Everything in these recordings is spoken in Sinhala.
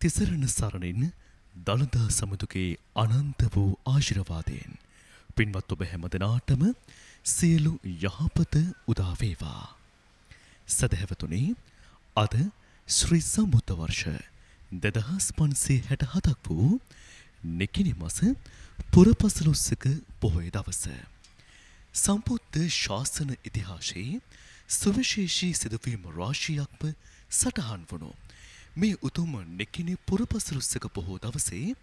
තිසරණ සරණින් දළදා සමුදුකේ අනන්ත වූ ආශිරවාදයෙන් පින්වත් ඔබ හැම දෙනාටම සියලු යහපත උදා වේවා. සදහැවතුනි අද ශ්‍රී සම්බුද්ධ වර්ෂ 2567ක් වූ නිකිණි මස පුරපසළොස්වක පොහොය දවස. සම්බුද්ධ ශාසන ඉතිහාසයේ සුවිශේෂී සිදුවීම් රාශියක්ම සටහන් වුණා. මේ උතුම් නෙකිනි පුරපසරුස්සක පොහෝ දවසේ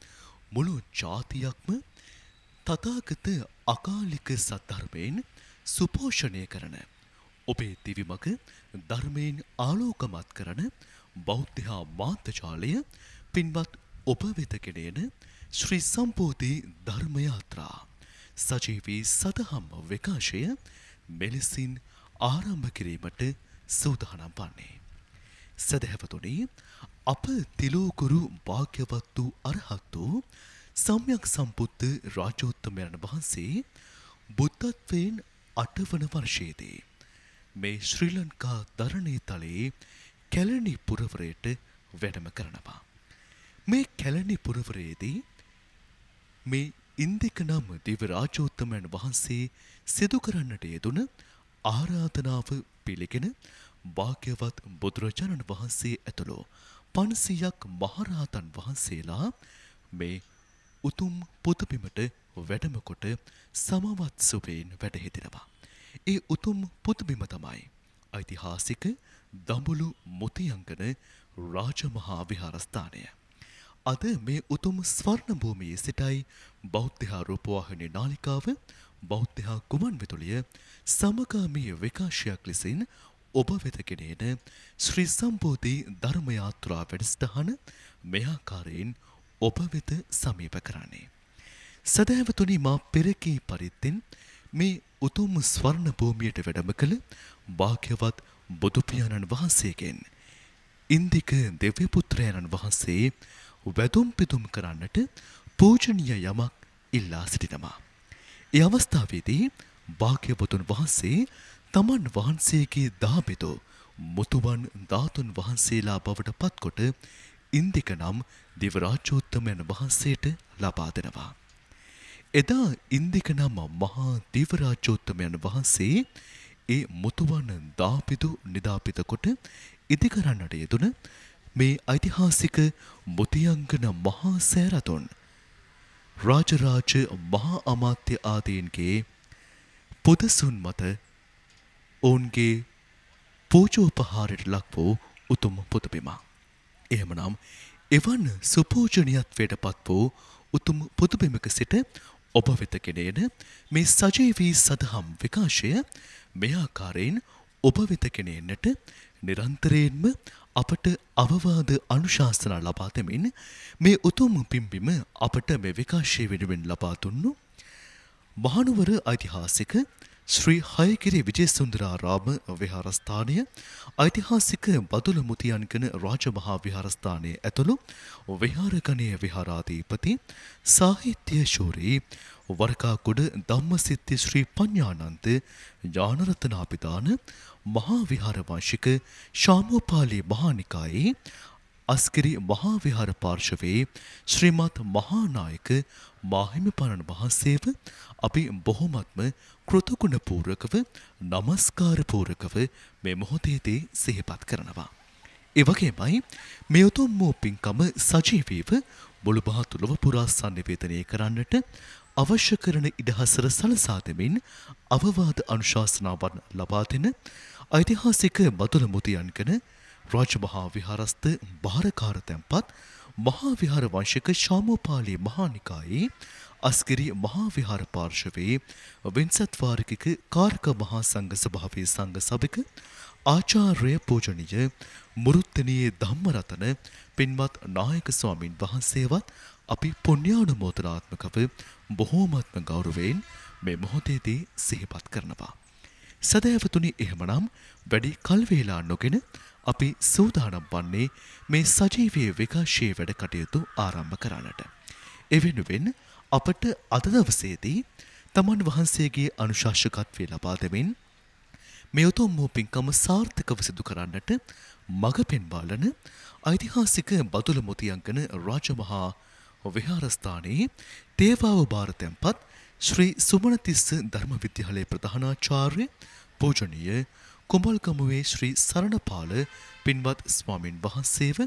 මුළු ජාතියක්ම තථාගත අකාලික සත්ධර්මයෙන් සුපෝෂණය කරන ඔබේ දිවිමග ධර්මයෙන් ආලෝකමත් කරන බෞද්ධ හා මාතජාලය පින්වත් ඔබ වෙතගෙන එන ශ්‍රී සම්පෝධි ධර්ම යාත්‍රා සජීවී සදහම් විකාශය මෙලෙසින් ආරම්භ කිරීමට සූදානම් වන්නේ. සදහැවතුනි අප තිලෝකුරු භාග්‍යවත් වූ අරහත් වූ සම්යක් සම්පුත්ත රාජෝත්තමයන් වහන්සේ බුද්ධත්වයෙන් අටවන වර්ෂයේදී මේ ශ්‍රී ලංකා දරණේ තලයේ කැලණි පුරවරයට වැඩම කරනවා. මේ කැලණි පුරවරයේදී මේ ඉන්දික නම් දිව රාජෝත්තමයන් වහන්සේ සිදු කරන්නට යෙදුන ආරාධනාව පිළිගෙන භාග්‍යවත් බුදුරජාණන් වහන්සේ ඇතුළු පන්සියක් මහරහතන් වහන්සේලා මේ උතුම් පුතුපිමට වැඩමකොට සමවත් සුපයෙන් වැඩහෙදෙනවා. ඒ උතුම් පුතුබිම තමයි. ඓතිහාසික දඹුළු මුතියංගන රාජමහා විහාරස්ථානය. අද මේ උතුම් ස්වර්ණ භූමියේ සිටයි බෞද්ධහා රූපවාහිනී නාලිකාව බෞද්ධහා ගුවන් විදුලිය සමගාමී විකාශයක් ලෙසින් ඔබ වෙතකෙනේන ශ්‍රී සම්බෝධි ධර්මයාත්‍රා වැඩස්ටහන මෙයාකාරයෙන් ඔබ වෙත සමීප කරන්නේ. සදෑවතුනි මා පෙරකී පරිත්තෙන් මේ උතුම් ස්වර්ණ භූමියට වැඩම කළ භාග්‍යවත් බුදුපියාණන් වහන්සේගෙන් ඉන්දික දෙව්‍යපුත්‍රයණන් වහන්සේ වැදුම් පිදුම් කරන්නට පූජනීය යමක් ඉල්ලා සිටිනවා. ඒ අවස්ථාවේදී භාග්‍යවතුන් වහන්සේ තමන් වහන්සේගේ දාබෙදෝ මුතුවන් ධාතුන් වහන්සේලා බවට පත්කොට ඉන්දික නම් දිවරාජෝත්තමයන් වහන්සේට ලබා දෙනවා. එදා ඉන්දික නම් මහා දිවරාජෝත්තමයන් වහන්සේ ඒ මුතුවන් දාපිදු නිදාපිත කොට ඉදිකරන්නට යෙදුන මේ ඓතිහාසික මුතියංගන මහා සෑරතුන් රාජරාජ මහා අමාත්‍ය ආදීන්ගේ පුදසුන් මත ඔවුන්ගේ පූජෝපහාරයට ලක් වූ උතුම් පුදුබිමක්. එහෙමනම් එවන් සුපෝජනීයත්වයට පත් වූ උතුම් පුදුබිමක සිට ඔබ වෙත ගෙනෙන මේ සජීවී සදහම් විකාශය මේ ආකාරයෙන් ඔබ වෙත ගෙනෙන්නට නිරන්තරයෙන්ම අපට අවවාද අනුශාසනා ලබා දෙමින් මේ උතුම් පිම්බිම අපට මේ විකාශය වෙනුවෙන් ලබා දුන්නු මහනුවර ඓතිහාසික ශ්‍රී හයකිරි විජේසුන්දරාරාම විහාරස්ථානය ඓතිහාසික බදුල මුතියන්ගන රාජමහා විහාරස්ථානය ඇතුළු විහාරගණය විහාරාධීපති සාහිත්‍ය ශූරී වරකාකුඩ ධම්මසිද්ධි ශ්‍රී පඤ්ඤානන්ත ඥානරත්නාපිදාන මහා විහාරවංශික ශාමෝපාලි මහානිකායේ අස්කිරි මහා විහාර පාර්ශවයේ ශ්‍රීමත් මහානායක මාහිමිපාණන් වහන්සේව අපි බොහොමත්ම කෘතගුණපූරකව නමස්කාරපූරකව මේ මොහොතේදී සිහිපත් කරනවා. එවගේමයි මේ උතුම් වූ පින්කම සජීවීව මුළු මහතුලව පුරා සන්නිවේදනය කරන්නට අවශ්‍ය කරන ඉදහසර සලසා දෙමින් අවවාද අනුශාසනාවන් ලබා දෙන ඓතිහාසික මතුල මුතියන් ගැන රාජමහා විහාරස්ත භාරකාර තැන්පත් මහා විහාර වංශික ශාමෝපාලි මහානිකායේ අස්ගිරි මහා විහාර පාර්ශවයේ වෙන්සත් වාරිකික කාර්ක මහා සංඝ සභාවේ සංඝ සභික ආචාර්ය පූජනීය මුරුත්තනියේ ධම්මරතන පින්වත් නායක ස්වාමින් වහන්සේවත් අපි පුණ්‍යානුමෝදනාත්මකව බොහෝමත්ම ගෞරවයෙන් මේ මොහොතේදී සිහිපත් කරනවා. සදෑවතුනි එහෙමනම් වැඩි කල් වේලා නොගෙන අපි සූදානම් වන්නේ මේ සජීවී විකාශයේ වැඩ කටයුතු ආරම්භ කරන්නට. එවෙනුවෙන් අපට අද දවසේදී තමන් වහන්සේගේ අනුශාසකත්වය ලබා දෙමින් මේ උතුම් වූ පින්කම සාර්ථකව සිදු කරන්නට මඟ පෙන්වාලන ඓතිහාසික බදුල මුතියංගන රාජමහා විහාරස්ථානයේ තේවාව භාරතයන්පත් ශ්‍රී සුමනතිස්ස ධර්ම විද්‍යාලයේ ප්‍රධානාචාර්ය පූජනීය කුඹල්ගමුවේ ශ්‍රී සරණපාල පින්වත් ස්වාමින් වහන්සේව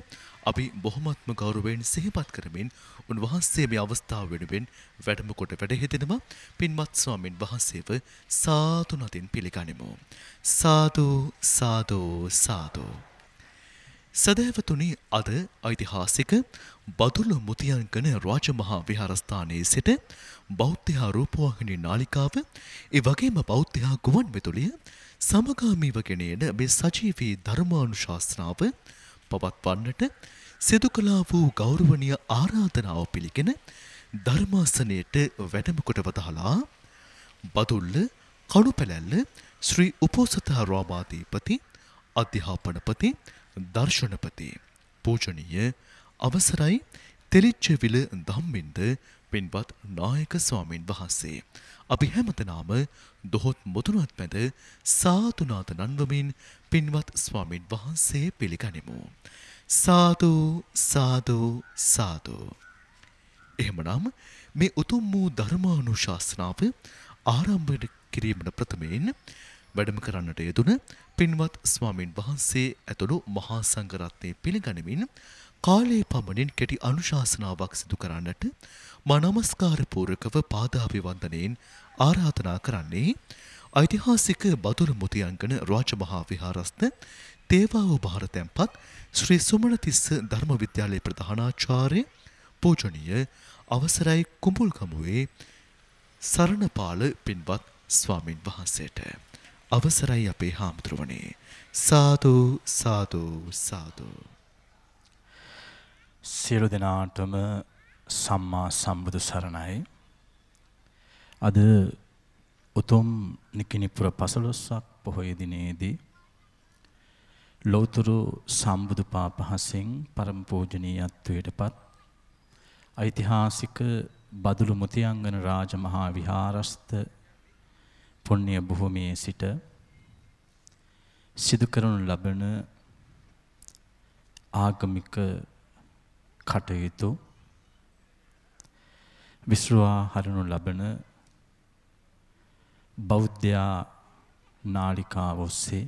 අපි බොහොමත්ම ගෞරවයෙන් සිහිපත් කරමින් උන්වහන්සේ මේ අවස්ථාව වෙනුවෙන් වැඩම කොට වැඩහෙදෙනවා පින්වත් ස්වාමින් වහන්සේව සාදු නතින් පිළිගනිමු. සාදු සාදු සාදු. සදෑවතුනි අද ඓතිහාසික බදුල මුතියන්ගන රාජමහා විහාරස්ථානයේ සිට බෞද්ධයා රූපවාහිනී නාලිකාව ඒ වගේම බෞද්ධයා ගුවන් විදුලිය සමගාමීව ගෙනයන මේ සජීවී ධර්මානුශාස්ත්‍රාව පවත්වන්නට සිදු කළා වූ ගෞරවනීය ආරාධනාව පිළිගෙන ධර්මාසනයට වැඩම කොට වදාලා බදුල්ල කණුපැලැල්ල ශ්‍රී උපෝසථාරාමාධිපති අධ්‍යාපනපති දර්ශනපති පූජනීය අවසරයි තෙලිච්චවිල ධම්මින්ද පින්වත් නායක ස්වාමින් වහන්සේ අපි හැමතෙනාම දොහොත් මුතුනත් පැද සාතුනාත නන්වමින් පින්වත් ස්වාමින් වහන්සේ පිළිගනිමු. සාදු සාදු සාදු. එහෙමනම් මේ උතුම් වූ ධර්මානුශාසනාව ආරම්භ කිරීමට ප්‍රථමයෙන් වැඩම කරන්නට යෙදුන පින්වත් ස්වාමින් වහන්සේ ඇතුළු මහා සංඝරත්නය පිළිගනිමින් කාලයේ පමණින් කෙටි අනුශාසනාවක් සිදු කරන්නට මා නමස්කාර පූර්වකව පාදාභිවන්දනයෙන් ආරාධනා කරන්නේ ඓතිහාසික බදුරු මුතියංගන රාජමහා විහාරස්ථ තේවාව බහර තැන්පත් ශ්‍රී සුමනතිස්ස ධර්ම විද්‍යාලයේ ප්‍රධානාචාර්ය පූජනීය අවසරයි කුඹුල්ගමුවේ සරණපාල පින්වත් ස්වාමින් වහන්සේට අවසරයි අපේ හාමුදුරුවනේ සාදු සාදු සාදු සියලු දෙනාටම සම්මා සම්බුදු සරණයි අද උතුම් නිකිනිපුර පසළොස්වක් පොහොය දිනේදී ලෞතරු සම්බුදු පාපහසෙන් පරම පූජනීයත්වයටපත් ඓතිහාසික බදුළු මුතියංගන රාජමහා විහාරස්ත පුණ්‍ය භූමියේ සිට සිදු කරනු ලබන ආගමික කටයුතු විශ්වා හරනු ලබන බෞද්ධයා නාලිකාව ඔස්සේ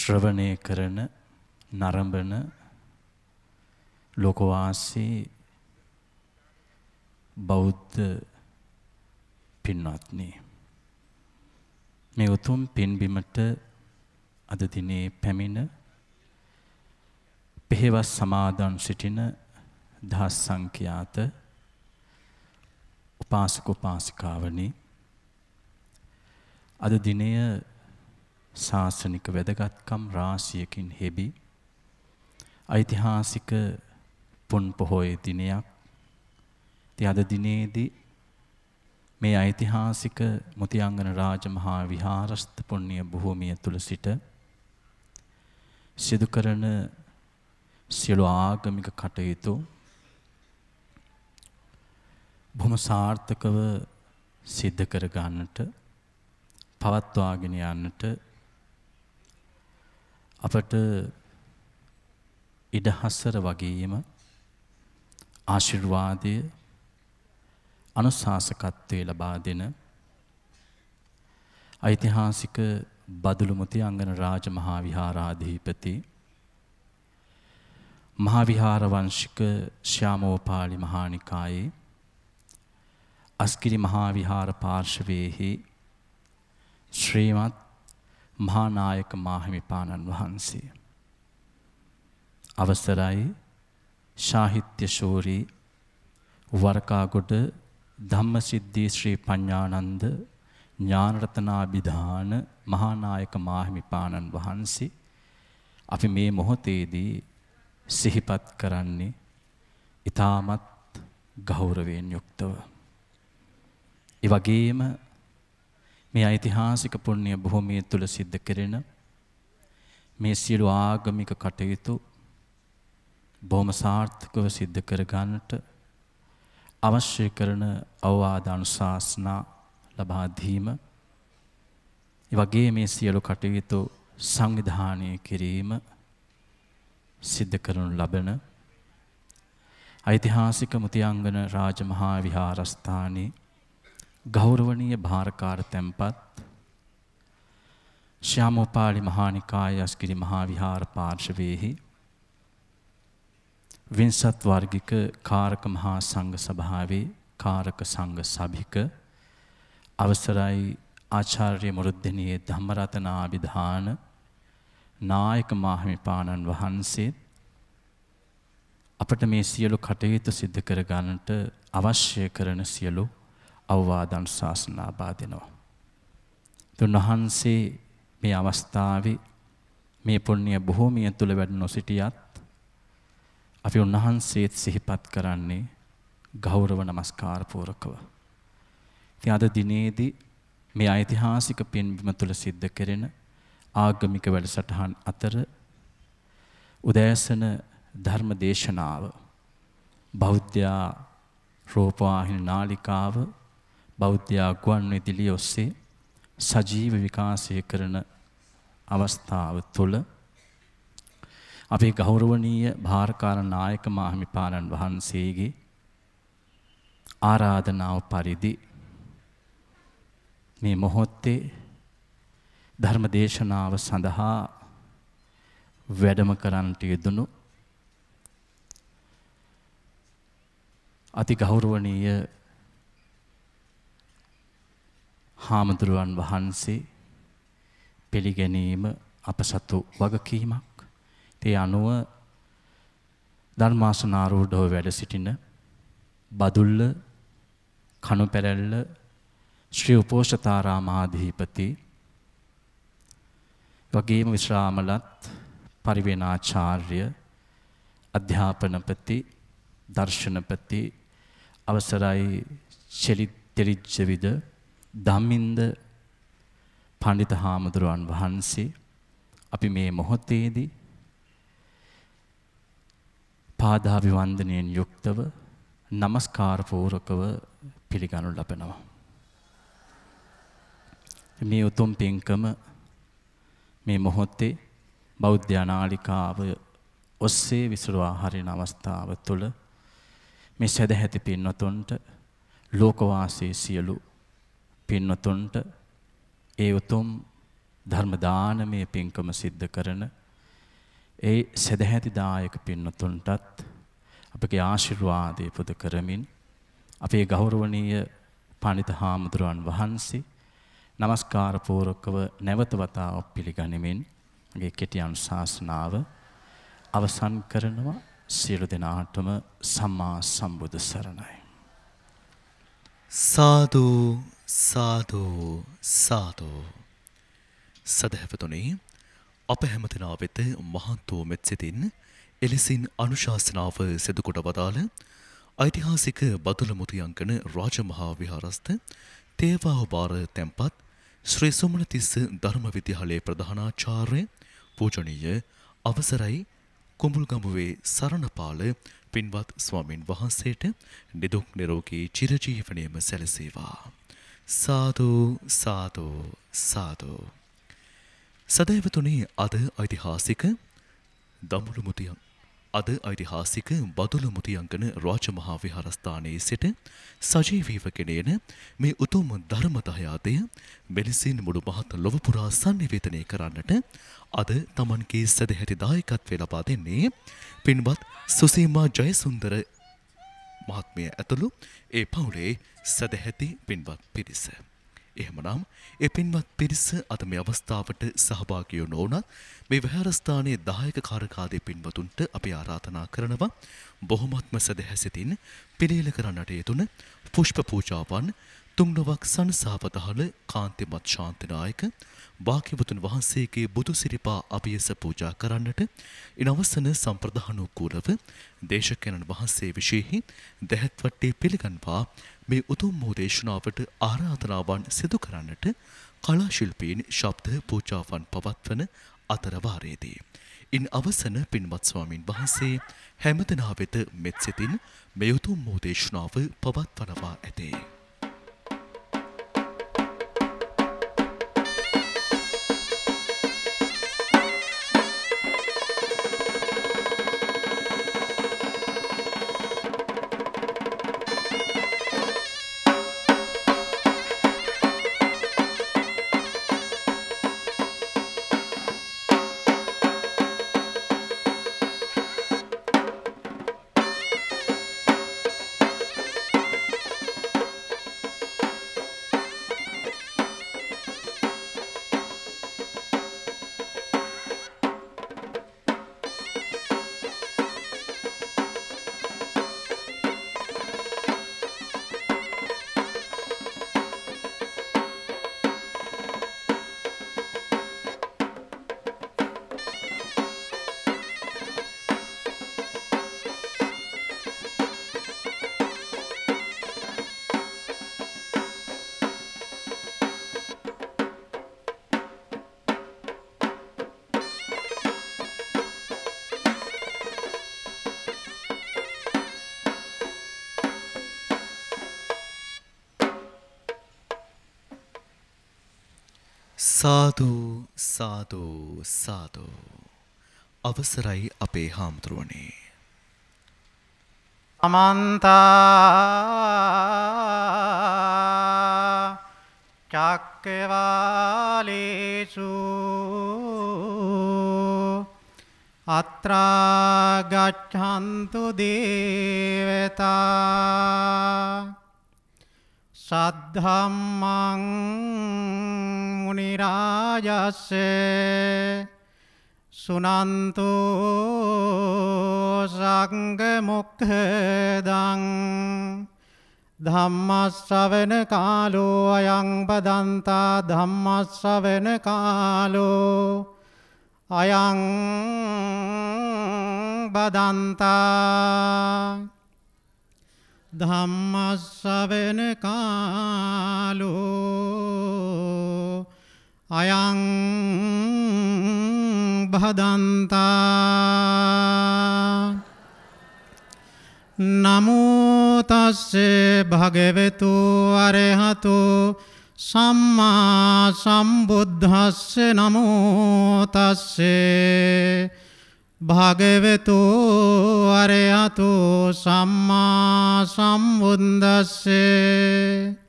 ශ්‍රවණය කරන නරඹන ලෝකවාසී බෞද්ධ පින්වත්නි මේ උතුම් පින්බිමට අද දිනේ පැමිණ පෙහෙවස් සමාදන් සිටින දහස් සංඛ්‍යාත උපාසක උපාසිකාවනි අද දිනය ශාසනික වැදගත්කම් රාශියකින් හෙබි ඓතිහාසික පොන් පොහොය දිනයක්. ඉතින් අද දිනේදී මේ ඓතිහාසික මුතියංගන රාජමහා විහාරස්ත පුණ්‍ය භූමිය තුල සිට සිදු කරන සියලු ආගමික කටයුතු බොහොම සාර්ථකව සිද්ධ කර ගන්නට පවත්වාගෙන යන්නට අපට ඉඩහසර වගේම ආශිර්වාදය අනුශාසකත්වය ලබා දෙන ඓතිහාසික බදුළුමුති අංගන රාජ මහා විහාරාධිපති මහා විහාර වංශික ශ්‍යාමෝපාලි මහානිකායේ අස්ගිරි මහා විහාර පාර්ශවයේහි ශ්‍රීමත් මහානායක මාහිමිපාණන් වහන්සේ. අවසරයි සාහිත්‍ය ශූරී වරකාගොඩ ධම්මසිද්ධී ශ්‍රී පඤ්ඤානන්ද ඥානරතනාබිධාන මහානායක මාහිමිපාණන් වහන්සේ අපි මේ මොහොතේදී සිහිපත් කරන්නේ ඊ타මත් ගෞරවයෙන් යුක්තව ඒ වගේම මේ ඓතිහාසික පුණ්‍ය භූමිය තුල සිද්ධ කෙරෙන මේ සියලු ආගමික කටයුතු බොහොම සාර්ථකව සිද්ධ කර ගන්නට අවශ්‍ය කරන අවවාද අනුශාසනා ලබා දීම ඒ වගේ මේ සියලු කටයුතු සංවිධානය කිරීම සිද්ධ කරනු ලබන ඓතිහාසික මුතියංගන රාජමහා විහාරස්ථානයේ ගෞරවනීය භාරකාර තැන්පත් ශ්‍යාමෝපාලි මහානිකාය යස්කිරි මහා විහාර පාර්ශවයේහි වින්සත් වර්ගික කාරක මහා සංඝ සභාවේ කාරක සංඝ සභික අවසරයි ආචාර්ය මුරුද්දෙනියේ ධම්මරතනාභිධාන නායක මාහිමිපාණන් වහන්සේ අපට මේ සියලු කටයුතු සිද්ධ කර ගන්නට අවශ්‍ය කරන සියලු අවවාදන් ශාසනාබා දෙනවා. තුන්වහන්සේ මේ අවස්ථාවේ මේ පුණ්‍ය භූමිය තුල වැඩ නොසිටියත් අපි උන්වහන්සේත් සිහිපත් කරන්නේ ගෞරව නමස්කාර පූරකව. ඉතින් අද දිනේදී මේ ඓතිහාසික පින්බිම තුල සිද්ධ කෙරෙන ආගමික වැඩසටහන් අතර උදෑසන ධර්ම දේශනාව බෞද්ධයා රූපවාහිනී නාලිකාව බෞද්ධයා ගුවන් විදුලිය ඔස්සේ සජීව විකාශය කරන අවස්ථාව තුළ අපේ ගෞරවනීය භාරකාර නායක මාහිමිපාණන් වහන්සේගේ ආරාධනාව පරිදි මේ මොහොත්තේ ධර්ම දේශනාව සඳහා වැඩම කරන්නට යෙදුණු අති ගෞරවනීය හාමුදුරුවන් වහන්සේ පිළිගැනීම අප සතු වගකීමක්. ඒ අනුව ධර්මාසනාරූඪව වැඩ සිටින බදුල්ල කණුපැරැල්ල ශ්‍රී උපෝෂතාරාම ආධිපති වගේම විශ්‍රාමලත් පරිවෙනාචාර්ය අධ්‍යාපනපති දර්ශනපති අවසරයි චෙලි තෙරිච්චවිද ධම්මින්ද පඬිත හාමුදුරුවන් වහන්සේ අපි මේ මොහොතේදී පාදාභිවන්දනයෙන් යුක්තව নমස්කාර පූර්වකව පිළිගනු ලබනවා. මේ උතුම් පින්කම මේ මොහොතේ බෞද්ධ නාලිකාව ඔස්සේ විසුරුවා හරින අවස්ථාව තුළ මේ සදැහැති පින්නතුන්ට ලෝකවාසී සියලු පින්නතුන්ට ඒ උතුම් ධර්ම දානමය පින්කම සිද්ධ කරන ඒ සදැහැති දායක පින්නතුන්ටත් අපගේ ආශිර්වාදය පුද කරමින් අපේ ගෞරවනීය පණිත හාමුදුරුවන් වහන්සේ নমස්කාර පූර්වකව නැවත වතාවක් පිළිගනිමින් මේ කෙටි අනුශාසනාව අවසන් කරනවා සියලු දෙනාටම සම්මා සම්බුදු සරණයි සාදු සාදු සාදු සදහැවතුනේ අප හැමතෙනා වෙත මහත් වූ මෙත් සිතින් එලෙසින් අනුශාසනාව සිදු කොට වදාළ ඓතිහාසික බදුල මුතියංකන රාජමහා විහාරස්ථ තේවාව බාර තැන්පත් ශ්‍රී සුමනතිස්ස ධර්ම විද්‍යාලයේ ප්‍රධානාචාර්ය පූජනීය අවසරයි කුඹුල්ගමුවේ සරණපාල පින්වත් ස්වාමින් වහන්සේට නිදුක් නිරෝගී චිරජීවනයේම සැලසේවා සාදු සාදු සාදු සදේවතුනි අද ඓතිහාසික දඹුළු මුතියන් අද ඓතිහාසික බදුළු මුතියංගන රාජමහා විහාරස්ථානයේ සිට සජීවීව ගෙනෙන මේ උතුම් ධර්මදායාදය මෙලෙසින් මුළු මහත් ලොව පුරා sannivedanaya කරන්නට අද Tamanගේ සදැහැති දායකත්වය ලබා දෙන්නේ පින්වත් සුසීමා ජයසුන්දර මහත්මිය ඇතුළු ඒ පවුලේ සැදැහැති පින්වත් පිරිස. එහෙමනම් ඒ පින්වත් පිරිස අද මේ අවස්ථාවට සහභාගී නොවුණත් මේ විහාරස්ථානයේ දායක කාර්කාදී පින්වතුන්ට අපි ආරාධනා කරනවා බොහොමත්ම සදහැසිතින් පිළියෙල කරන්නට යෙදුන පුෂ්ප පූජාවන් තුන්ලොවක් සනසාවතහළ කාන්තිමත් ශාන්තිනායක භාග්‍යවතුන් වහන්සේගේ බුදු සිරිපා අභියස පූජා කරන්නට ඉනවසන සම්ප්‍රදානුකූලව දේශකයන්න් වහන්සේ විශේෂෙහි දැහැත්වට්ටේ පිළිගන්වා මේ උතුම් වූ දේශනාවට ආරාධනාවන් සිදු කරන්නට කලාශිල්පීන් ශබ්ද පූජාවන් පවත්වන අතර වාරයේදී ඉන් අවසන පින්වත් ස්වාමින් වහන්සේ හැමදෙනා වෙත මෙත් සිතින් මේ උතුම් වූ දේශනාව පවත්වනවා ඇතේ. සාතු සාතු අවසරයි අපේ හාමුදුරුවනේ අමන්තා චක්කවාලේසු අත්‍රා ගච්ඡන්තු දේවතා සද්ධම්මං මුනි රාජස්ස සුනන්තු සංඝ මොක්ඛදං ධම්මස්සවන කාලෝ අයං බදන්තා ධම්මස්සවන කාලෝ අයං බදන්තා ධම්මස්සවන කාලෝ අයං භදන්තා නමුතස්සේ භගවෙතු අරහතු සම්මා සම්බුද්ධස්ස නමුතස්සේ භගවෙතු අරයතු සම්මා සම්බුන්දස්සේ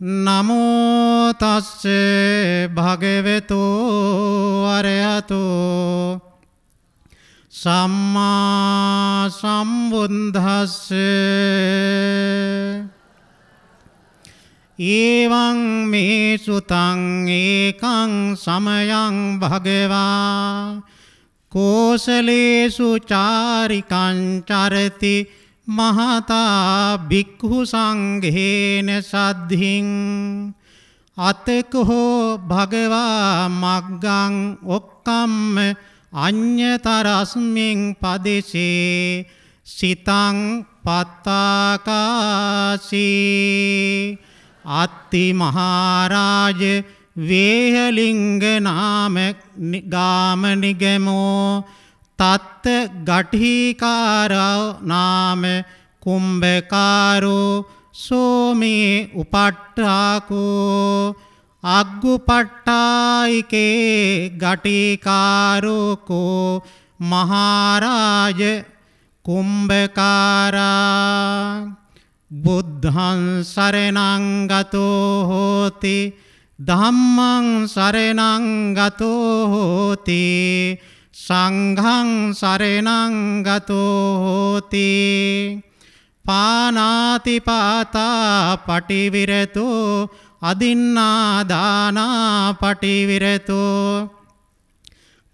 නමෝතස්සේ භගවෙතු අරයතු සම්මා සම්බුන්දස්සේ ඒවං මේ සුතං ඒකං සමයං භගවා කෝසලේසු චාරිකං චරති මහතා භික්හු සංඝේන සද්ධින් අතෙක හෝ භගවා මක්ගං ඔක්කම්ම අ්‍යතරස්මින් පදෙසේ සිතං පත්තාකාසී අත්ති මහාරාජ වේහලිංග නාම ගාම නිගමෝ තත්ත ගටිකාරව නාම කුම්භකාරෝ සෝමේ උපට්ඨාකෝ අග්ගුපට්ඨායිකේ ගටිකාරෝකෝ මහරාජ කුම්භකාරා බුද්ධං සරණං ගතෝ හෝති ධම්මං සරණං ගතෝ හෝති සංඝං සරණං ගතෝ හෝති පානාති පාතා පටිවිරතෝ අදින්නා දානා පටිවිරතෝ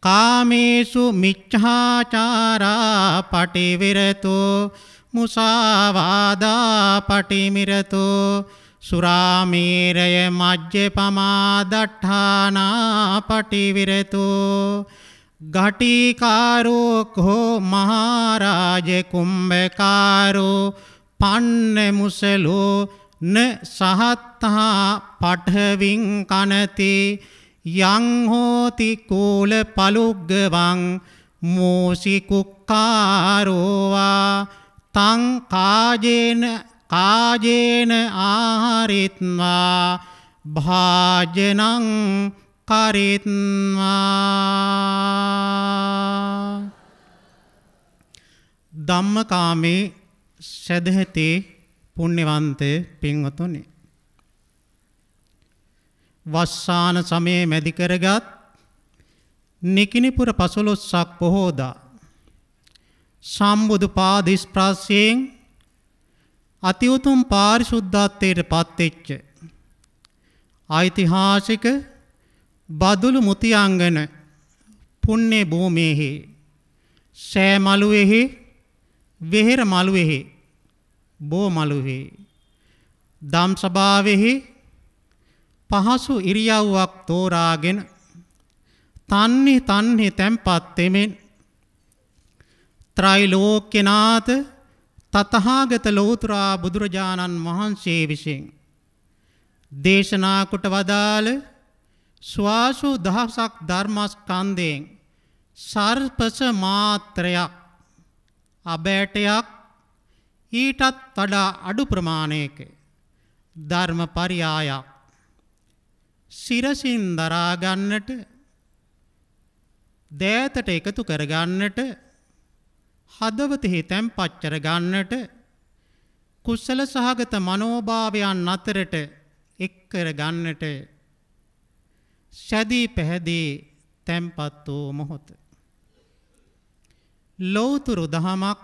කාමේසු මිච්ඡාචාරා පටිවිරතෝ මුසාවාදා පටිමිරතෝ සුරාමීරය මජ්ජපමා දට්ඨානා පටිවිරතෝ ගටිකාරෝ කෝ මහරාජ කුම්භකාරෝ පන්න මුසලෝ න සහත්තා පඨවින් කනති යං හෝති කූල පලුග්ගවං මෝසි කුක්කාරෝවා තං කාජේන කාජේන ආහාරිත්වා භාජනං කරත්වා ධම්මකාමේ සැදහතේ පුුණ්‍යවන්ත පින්වතුනේ. වස්සාන සමයේ මැදිකරගත් නිකිනිපුර පසුලොස්සක් පොහෝදා. සම්බුදු පාදිස් ප්‍රාශයෙන් අතිවුතුම් පාරිශුද්ධත්වයට පත්වෙච්ච. ඓතිහාසික බදුලු මුතියංගන පුන්නේ භූමියෙහි සෑ මළුවේහි වෙහෙර මළුවේහි බෝ මළුවේහි දම් සභාවෙහි පහසු ඉරියව්වක් තෝරාගෙන තන්නේ තන්නේ තැම්පත් තෙමෙන් ත්‍රයිලෝක්‍යනාත තතහාගත ලෝතුරා බුදුරජාණන් වහන්සේ විසින් දේශනා කොට වදාළ ස්වාසු දහසක් ධර්මස්කන්දයෙන් සර්පස මාත්‍රයක් අබෑටයක් ඊටත් වඩා අඩු ප්‍රමාණයක ධර්ම පරියායක් සිරසින් දරාගන්නට දෑතට එකතු කරගන්නට හදවතෙහි තැම්පච්චර ගන්නට කුස්සල සහගත මනෝභාවයන් අතරට එක් කර ගන්නට ශැදී පැහැදී තැම්පත් වූ මොහොත. ලෞතුරු දහමක්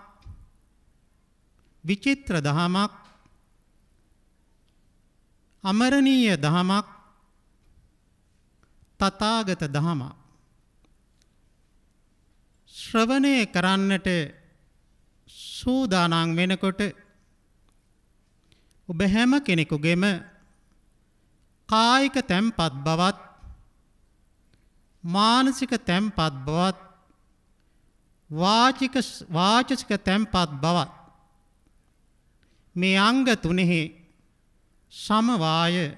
විචිත්‍ර දහමක් අමරණීය දහමක් තථාගත දහමක් ශ්‍රවණය කරන්නට සූදානම් වෙනකොට ඔබ හැම කෙනෙකුගේම කායික තැම්පත් බවත් මානසික තැම්පත් බවත් වාචසික තැම්පත් බවත් මේ අංග තුනෙහි සමවාය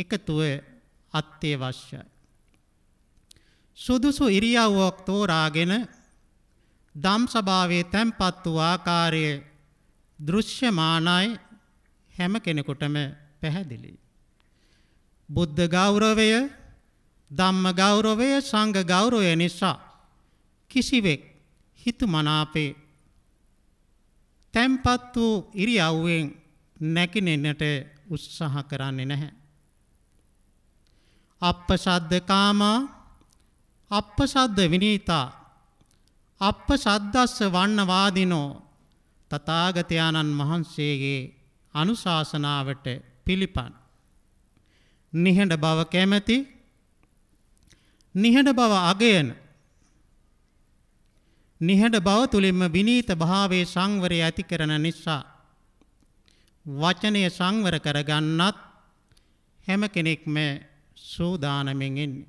එකතුව අත්තේ වශ්‍යයි. සුදුසු ඉරියව්වක් තෝරාගෙන දම් සභාවේ තැන්පත් වූ ආකාරය දෘශ්‍යමානයි හැම කෙනෙකුටම පැහැදිලි. බුද්ධ ගෞරවය ධම්ම ගෞරවය සංඝ ගෞරවය නිසා කිසිවෙක් හිතුමනාපේ තැම්පත් වූ ඉරියව්වෙන් නැකිනෙන්නට උත්සාහ කරන්නේ නැහැ. අප්පසද්ද කාමා අප්පසද්ද විනීතා අප්පසද්දස්ස වන්නවාදිනෝ තථාගතයන්න් වහන්සේගේ අනුශාසනාවට පිළිපන්. නිහඬ බව කැමැති නිහඬ බව අගයන නිහඬ බව තුලින්ම විනීත භාවයේ සංවරය ඇති කරන නිසා වචනය සංවර කරගන්නත් හැම කෙනෙක්ම සූදානමින් ඉන්නේ.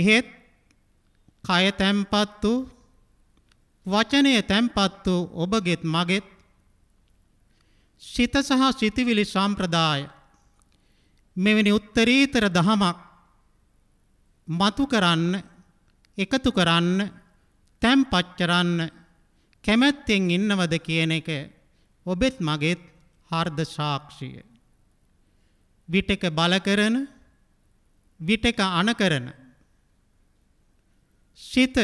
ඉහෙත් කය තැම්පත් වූ වචනය තැම්පත් වූ ඔබගෙත් මගෙත් සිත සහ සිතවිලි සම්ප්‍රදාය මෙවැනි උත්තරීතර දහමක් මතු කරන්න එකතු කරන්න තැම්පත් කරන්න කැමැත්තෙන් ඉන්නවද කියන එක ඔබෙත් මගෙත් හර්ද සාක්ෂිය. විටක බල කරන විටක අණ කරන සිත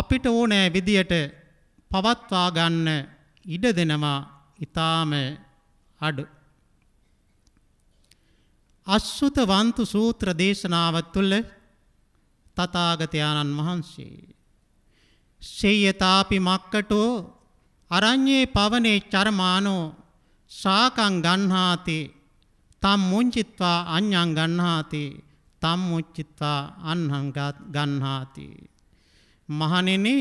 අපිට ඕනෑ විදියට පවත්වා ගන්න ඉඩ දෙනවා ඊටාම අඩු අශ්සුත වන්තු සූත්‍ර දේශනාව තුළ තථාගතයන්න් වහන්සේ සේයතාපි මක්කටෝ අරඤ්ඤේ පවනේ චර්මානෝ සාකං ගන්හාති තම් මුංචිත්වා අඤ්ඤං ගන්හාති තම් මුච්චිත්වා අන්හං ගන්හාති මහණෙනි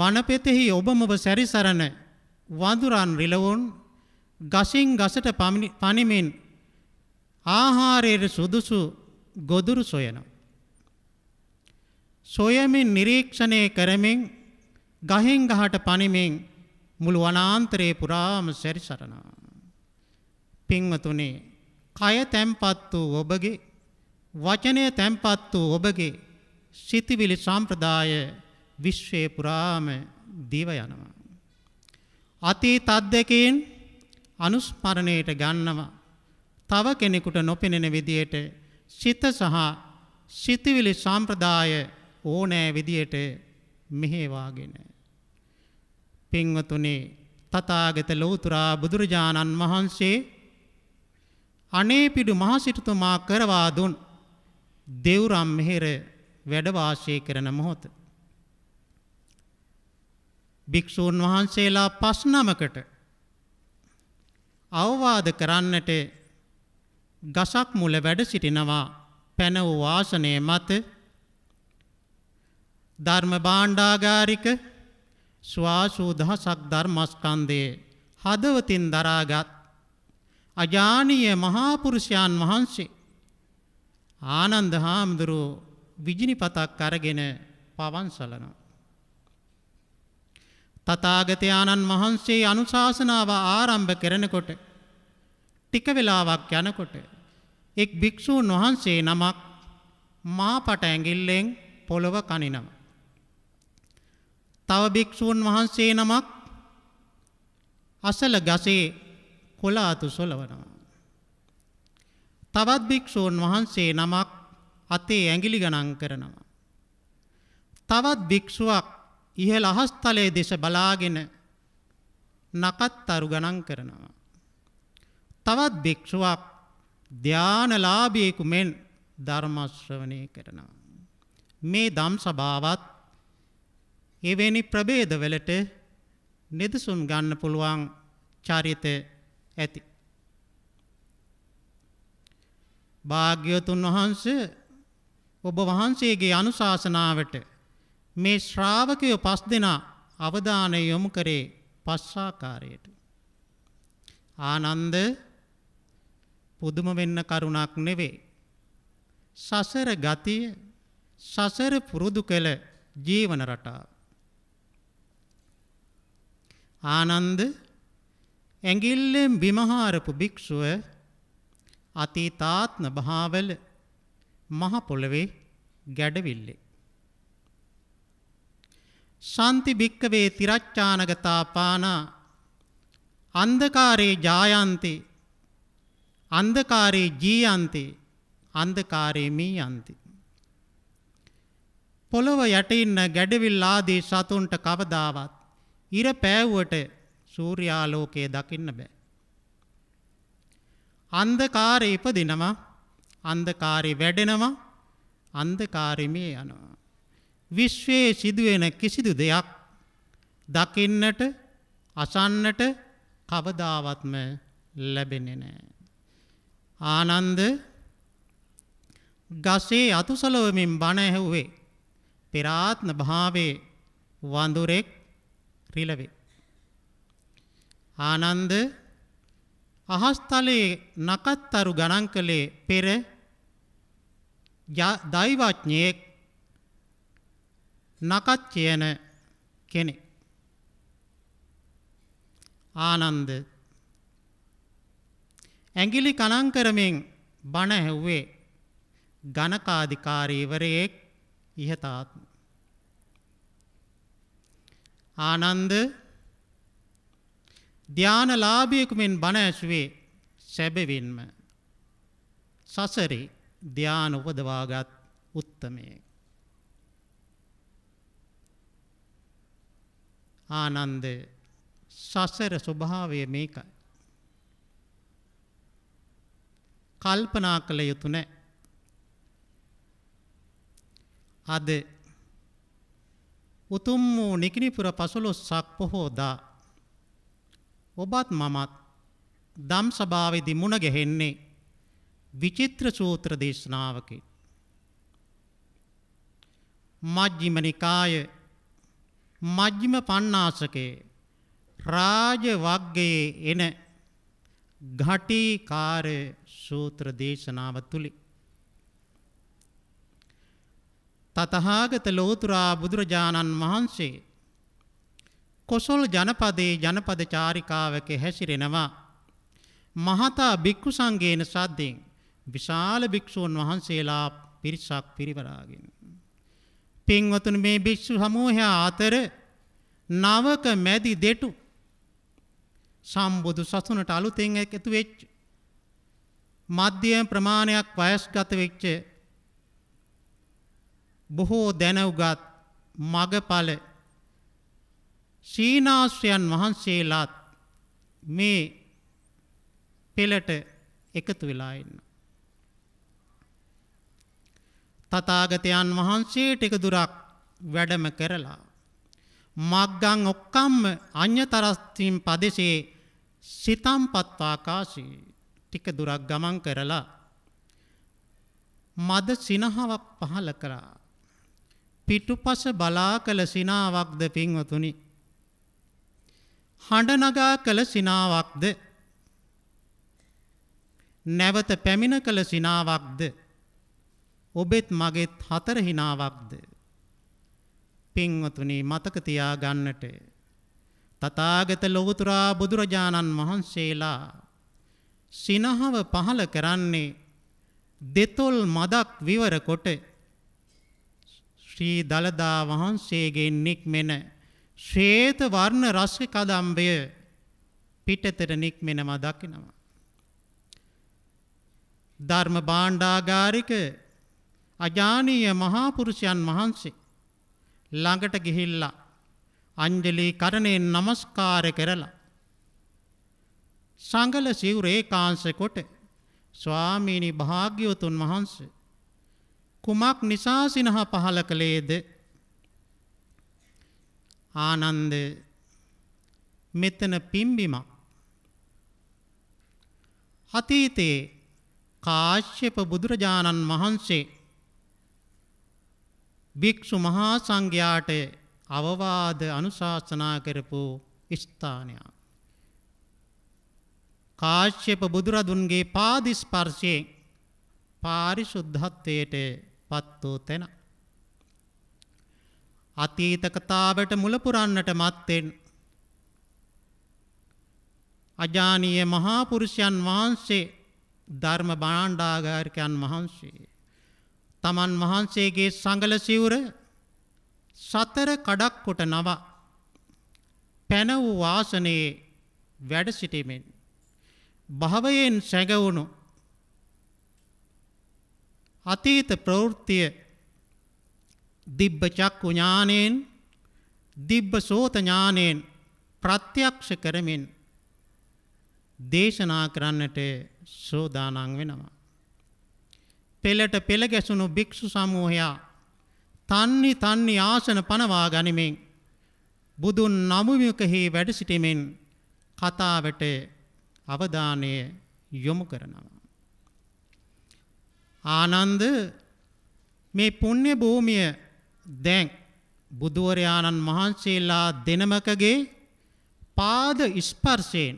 වනපෙතෙහි ඔබමව සැරිසරන වඳුරන් රිලවුන් ගසින් ගසට පනිමින් ආහාරයේ සුදුසු ගොදුරු සොයනවා. සොයමින් නිරීක්ෂණය කරමින් ගහෙන් ගහට පනිමින් මුළු වනාන්තරේ පුරාම සැරිසරනවා. පින්වතුනි, කය තැම්පත් වූ ඔබගේ, වචනය තැම්පත් වූ ඔබගේ සිතවිලි සම්ප්‍රදාය විශ්වයේ පුරාම දිව යනවා. අතීත අත්දැකීම් අනුස්මරණයට ගන්නවා. තව කෙනෙකුට නොපෙනෙන විදියට සිත සහ සිතිවිලි සම්ප්‍රදාය ඕනෑ විදියට මෙහෙවාගෙන. පින්වතුනේ තතාගත ලෝතුරා බුදුරජාණන් වහන්සේ අනේපිඩු මහසිටුතුමා කරවා දුන් දෙවුරම් මෙහෙර වැඩවාශය කරන මොහොත. භික්‍ෂූන් වහන්සේලා පස්නමකට අවවාද කරන්නට ගසක් මුල වැඩ සිටිනවා පැන වූ ආසනය මත ධර්ම භාණ්ඩාගාරික ස්වාසූදහසක් ධර්මස්කන්දයේ හදවතින් දරාගත් අජානීය මහාපුරුෂයන් වහන්සේ ආනන්ද හාමුදුරුව විජිනිපතක් අරගෙන පවන්සලනවා. තථාගතයන්න් වහන්සේ අනුශාසනාව ආරම්භ කරනකොට ටික වෙලාවක් යනකොට එක් භික්‍ෂූන් වහන්සේ නමක් මාපට ඇඟිල්ලෙන් පොළොව කනිනම. තව භික්‍ෂූන් වහන්සේ නමක් අසල ගසේ කොලාතු සොලවනවා. තවත් භික්‍ෂූන් වහන්සේ නමක් අතේ ඇඟිලි ගණන් කරනවා. තවත් භික්‍ෂුවක් ඉහළ අහස්තලයේ දෙස බලාගෙන නකත් අරු ගණන් කරනවා. තවත් භික්‍ෂුවක් ධානලාභියෙකු මෙන් ධර්ම ශ්‍රවණය කරනවා. මේ ධම් සභාවත් එවැනි ප්‍රභේදවලට නිදසුන් ගන්න පුළුවන් චරිත ඇති. භාග්‍යවතුන් වහන්සේ ඔබ වහන්සේගේ අනුශාසනාවට මේ ශ්‍රාවකයෝ පස් දෙනා අවධානය යොමු කරේ පස්සාකාරයට. ආනන්ද පුදුම වෙන්න කරුණක් නෙවේ. සසර ගතිය සසර පුරුදු කළ ජීවන රටාව. ආනන්ද ඇඟිල්ලෙන් බිමහාරපු භික්ෂුව අතීතාත්ම භාවල මහ පොළවේ ගැඩවිල්ලේ. ශාන්ති භික්කවේ තිරච්ඡානගතා පානා අන්ධකාරේ ජායන්ති අන්ධකාරයේ ජී අන්තේ අන්ධකාරයේ මී අන්තේ. පොළොව යට ඉන්න ගැඩවිල් ආදී සතුන්ට කවදාවත් ඉර පෑවුවට සූර්යාලෝකය දකින්න බෑ. අන්ධකාරය ඉපදිනවා අන්ධකාරය වැඩෙනවා අන්ධකාරමේ යනවා. විශ්වයේ සිදුවෙන කිසිදු දෙයක් දකින්නට අසන්නට කවදාවත්ම ලැබෙන්නේ නෑ. ආනන්ද ගසේ අතුසලවමින් බණ ඇහුවේ පෙරාත්ම භාවේ වඳුරෙක් රිලවේ. ආනන්ද අහස්තලයේ නකත්තරු ගණන් කළේ පෙර දෛවඥයෙක් නකත් කියන කෙනෙක්. ආනන්ද ඇඟිලි කලං කරමින් බණ ඇහුවේ ඝනකාධිකාරීවරයෙක් ඉහතාත් ආනන්ද ධානලාභියෙකු මෙන් බණ ඇසුවේ සැබවින්ම සසරේ ධාන උපදවාගත් උත්තමයෙක් ආනන්ද සසර ස්වභාවය මේකයි කල්පනා කළ යුතු නෑ. අද උතුම් වූ නිකිනිපුර පසළොස්සක් පොහෝදා ඔබත් මමත් දම් සභාවේදී මුණ ගැහෙන්නේ විචිත්‍ර සූත්‍ර දේශනාවකින්. මජ්ක්‍ධිම නිකාය මජ්ක්‍ධිම පණ්ණාසකේ රාජ වග්ගයේ එන ඝටිකාරය සූත්‍ර දේශනාව තුළින්. තතහාගත ලෝතුරා බුදුරජාණන් වහන්සේ කොසොල් ජනපදයේ ජනපද චාරිකාවක හැසිරෙනවා මහතා භික්‍ෂු සංගේන සද්ධයෙන් විශාල භික්‍ෂූන් වහන්සේලා පිරිසක් පිරිවරාගෙන. පින්වතුන මේ භික්‍ෂු හමෝහයා අතර නවක මැදි දෙටු සම්බුදු සසුනට අලුතෙන් එකතු වෙච්චි මධ්‍යම ප්‍රමාණයක් වයස්ගත වෙච්ච බොහෝ දැනුගත් මගපල සීනාශ්‍රයන් වහන්සේලාත් මේ පෙළට එකතු වෙලා ඉන්න. තථාගතයන් වහන්සේට එක දුරක් වැඩම කරලා මග්ගං ඔක්කම්ම අඤ්‍යතරස්තිම් පදේශේ සිතම්පත් ආකාශී ටික දුරක් ගමන් කරලා මද සිනහාවක් පහල කරා. පිටුපස බලා කළ සිනාවක්ද පින්වතුනි. හඬනගා කළ සිනාවක්ද නැවත පැමිණ කළ සිනාවක්ද ඔබෙත් මගෙත් හතර හිනාවක්ද පින්වතුනි මතක තියා ගන්නට තථාගත ලොවුතුරා බුදුරජාණන් වහන්සේලා සිනහව පහළ කරන්නේ දෙතොල් මදක් විවර කොට ශ්‍රී දලදා වහන්සේගේ නික්මෙන ශ්වේත වර්ණ රස කදම්බය පිටතට නික්මෙනවා දකිනවා. ධර්ම භාණ්ඩාගාරික අජානීය මහා පුරුෂයන් වහන්සේ ළඟට ගිහිල්ලා අංජලි කරණයෙන් নমස්කාර කරලා සංගල සිවුරේ කාංශකොට ස්වාමීනි භාග්‍යවතුන් වහන්ස කුමක් නිසා සිනහ පහල කළේද ආනන්ද මෙතන පිම්බිමක් අතීතයේ කාශ්‍යප බුදුරජාණන් වහන්සේ භික්‍ෂු මහා සංඝයාට අවවාද අනුශාසනා කරපු ස්ථානයක් කාශ්‍යප බුදුරදුන්ගේ පාදිස්පර්ශයෙන් පාරිශුද්ධත්වයට පත් වූ තැන. අතීත කතාවට මුල පුරන්නට මත්තෙන් අජානීය මහා පුරුෂයන් වහන්සේ ධර්ම භාණ්ඩාගාරිකයන් වහන්සේ තමන් වහන්සේගේ සංගල සිවුර සතර කඩක් කොට නවා පැන වූ වාසනයේ වැඩ සිටීමෙන් භවයෙන් සැගවුණු අතීත ප්‍රවෘත්තිය දිබ්බ චක්කු ඥානෙන් දිබ්බ සෝත ඥානෙන් ප්‍රත්‍යක්ෂ කරමින් දේශනා කරන්නට සෝදානම් වෙනවා. පෙළට පෙළ ගැසුණු භික්ෂු සමූහයා තන්නි තන්නි ආසන පනවා ගනිමින් බුදුන් නමුමකෙහි වැඩ සිටිමින් කතාවට අවධානය යොමු කරනවා. ආනන්ද මේ පුණ්‍ය භූමිය දැන් බුදුවරයාණන් වහන්සේලා දෙනමකගේ පාද ස්පර්ශයෙන්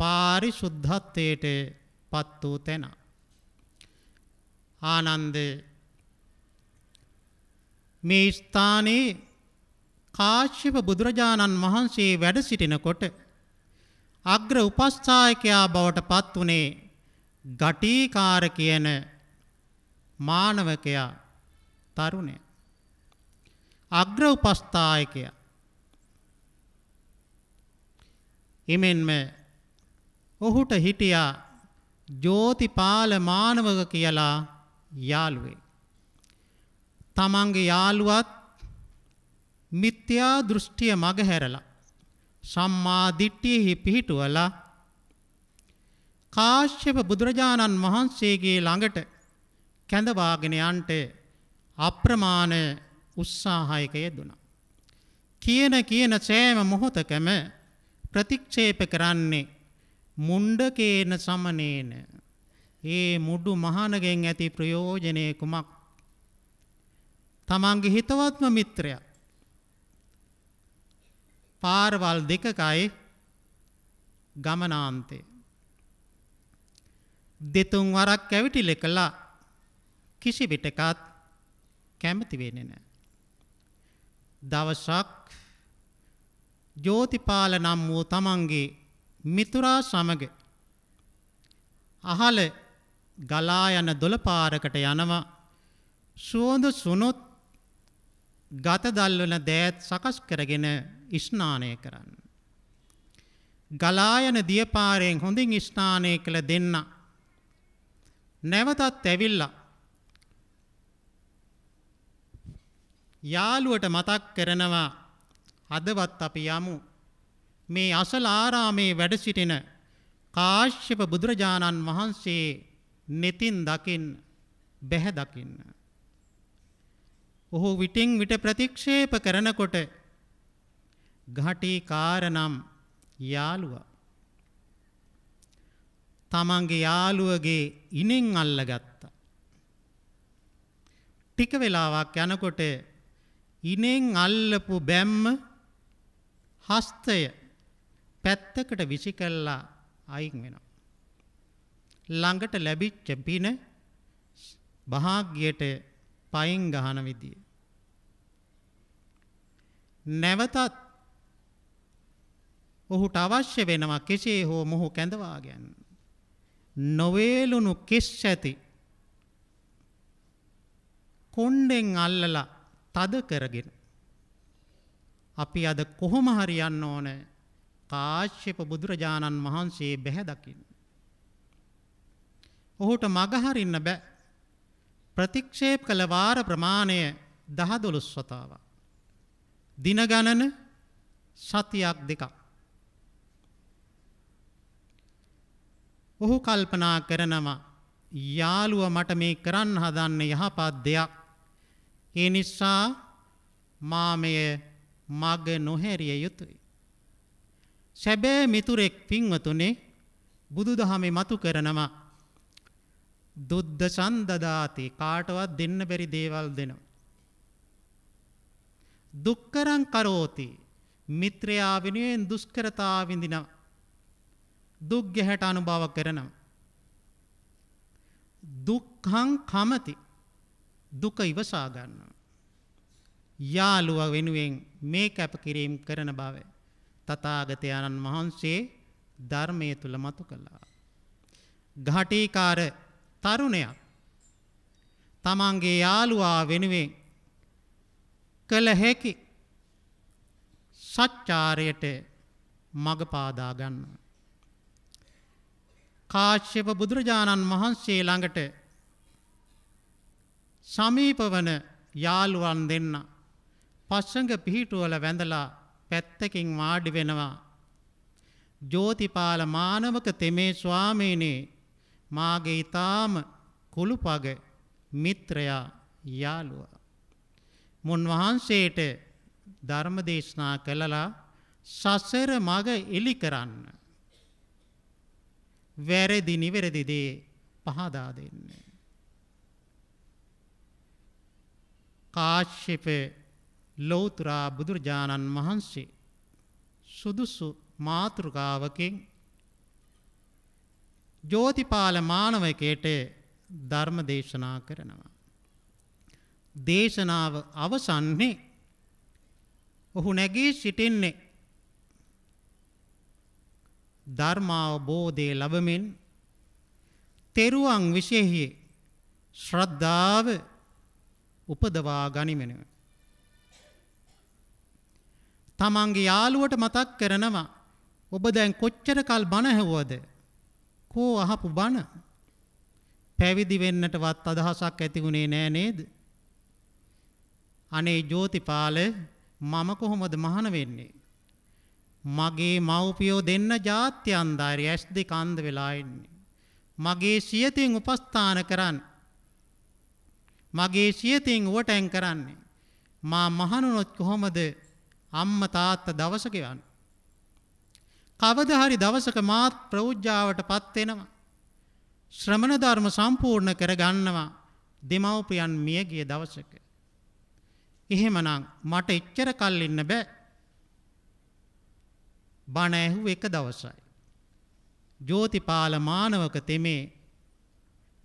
පාරිශුද්ධත්වයට පත් වූ තැන. ආනන්ද මේ ස්ථානයේ කාශ්‍යප බුදුරජාණන් වහන්සේ වැඩ සිටිනකොට අග්‍ර උපස්ථායකයා බවට පත් වුණේ ගටීකාර කියන මානවකයා තරුණය. අග්‍ර උපස්ථායකයා. එමෙන්ම ඔහුට හිටියා ජෝතිපාල මානවක කියලා යාළුවේ. තමන්ගේ යාළුවත් මිත්‍යා දෘෂ්ටිය මගහැරලා සම්මා දිට්ඨියෙහි පිහිටුවලා කාශ්‍යප බුදුරජාණන් වහන්සේගේ ළඟට කැඳවාගෙන යන්ට අප්‍රමාණ උත්සාහයක යෙදුණා. කියන කියන සෑම මොහොතකම ප්‍රතික්ෂේප කරන්නේ මුණ්ඩකේන සමනේන ඒ මුඩු මහනගෙන් ඇති ප්‍රයෝජනය කුමක් තමන්ගේ හිතවත්ම මිත්‍රයා පාරවල් දෙකකයි ගමනාන්තය. දෙතුන් වරක් කැවිටිල කළා කිසි විටකත් කැමති වෙන්නේ නැහැ. දවසක් ජෝතිපාල නම් වූ තමන්ගේ මිතුරා සමග අහල ගලා යන දොළපාරකට යනවා සුවඳ සුනොත් ගතදල්වන දෑත් සකස් කරගෙන ස්නානය කරන්න. ගලායන දියපාරයෙන් හොඳින් ස්ථානය කළ දෙන්න. නැවතත් ඇවිල්ලා. යාළුවට මතක් කරනවා අදවත් අපි යමු මේ අසල ආරාමේ වැඩ සිටින කාශ්‍යප බුදුරජාණන් වහන්සේ නෙතින් දකින් බැහැ දකින්න. ඔහු විටින් විට ප්‍රතික්ෂේප කරනකොට ඝටිකාරනම් යාළුවා තමන්ගේ යාළුවගේ ඉනෙන් අල්ලගත්තා ටික වෙලාවක් යනකොට ඉනෙන් අල්ලපු බැම්ම හස්තය පැත්තකට විසි කල්ලා අයින් වෙනවා. ළඟට ලැබිච්ච පින භාග්‍යයට පයින් ගහන විදිය. නැවතත් ඔහුට අවශ්‍ය වෙනවා කෙසේ හෝ මොහු කැඳවා ගන්න. නොවේලුණු කිස් ඇති කොණ්ඩෙන් අල්ලලා තද කරගෙන අපි අද කොහොම හරි යන්න ඕන කාශ්‍යප බුදුරජාණන් වහන්සේ බැහැ දකින්න. ඔහුට මගහරින්න බෑ. ප්‍රතික්ෂේප කළ වාර ප්‍රමාණය 10 12 වතාවක්. දින ගණන සතියක් දෙකක්. ඔහු කල්පනා කරනවා යාළුව මට මේ කරන්න හදන්න යහපත් දෙයක්. ඒ නිසා මාමය මග නොහැරිය යුතුයි. සැබෑ මිතුරෙක් පින්වතුනේ බුදුදහමේ මතු කරනවා. දුද්ද සන්දදාති කාටවත් දෙන්න බැරි දේවල් දෙනවා. දුක්කරං කරෝති මිත්‍රයා වෙනුවෙන් දුෂ්කරතා විඳිනවා. දුක් ගැහැට අනුභව කරනවා. දුක්ඛං කමති දුක ඉවසා ගන්නවා. යාළුවා වෙනුවෙන් මේ කැපකිරීම කරන බව තථාගතයන්න් වහන්සේ ධර්මයේ තුල මතු කළා. ඝාටීකාර තරුණයා තමන්ගේ යාළුවා වෙනුවෙන් කළ හැකි සච්චාරයට මඟ පාදා ගන්නවා. කාශ්‍යප බුදුරජාණන් වහන්සේ ළඟට සමීපවන යාළුවන් දෙන්න පස්සඟ පිහිටුවල වැඳලා පැත්තකින් වාඩි වෙනවා. ජෝතිපාල මානවක තෙමේ ස්වාමීනේ මාගේ ඊ타ම කුළුපග මිත්‍රයා යාළුවා. මුන් වහන්සේට ධර්ම දේශනා කළලා සසර මග එලි කරන්න වැරදි නිවැරදි දේ පහදා දෙන්න. කාශ්‍යප ලෞතුරා බුදුරජාණන් වහන්සේ සුදුසු මාතෘකාවකින් ජෝතිපාල මානවකයට ධර්ම දේශනා කරනවා. දේශනාව අවසන්නේ ඔහු නැගී සිටින්නේ ධර්මාවබෝධය ලබමින් තෙරුවන් විශයෙහි ශ්‍රද්ධාව උපදවා ගනිමෙනව. තමන්ගේ යාළුවට මතක් කරනවා ඔබ දැන් කොච්චර කල් බණහැවුවද කෝ අහපු බණ පැවිදි වෙන්නටවත් අදහසක් ඇති වුණේ නෑ නේද අනේ ජෝතිපාල මම කොහොමද මහන වෙන්නේ මගේ මව්පියෝ දෙන්න ජාත්‍යන්දාරි ඇස් දෙක අන්ධ වෙලා ඉන්නේ. මගේ සියතින් උපස්ථාන කරන්න. මගේ සියතින් උවටැන් කරන්නේ. මා මහනුනොත් කොහොමද අම්ම තාත්ත දවසක යන්න. කවද හරි දවසක මාත් ප්‍රෞජ්ජාවට පත්වෙනවා. ශ්‍රමණ ධර්ම සම්පූර්ණ කරගන්නවා දෙමව්පියන් මියගිය දවසක. එහෙමනම් මට එච්චර කල් ඉන්න බෑ. බණ ඇහුව එක දවසයි. ජෝතිපාල මානවක තෙමේ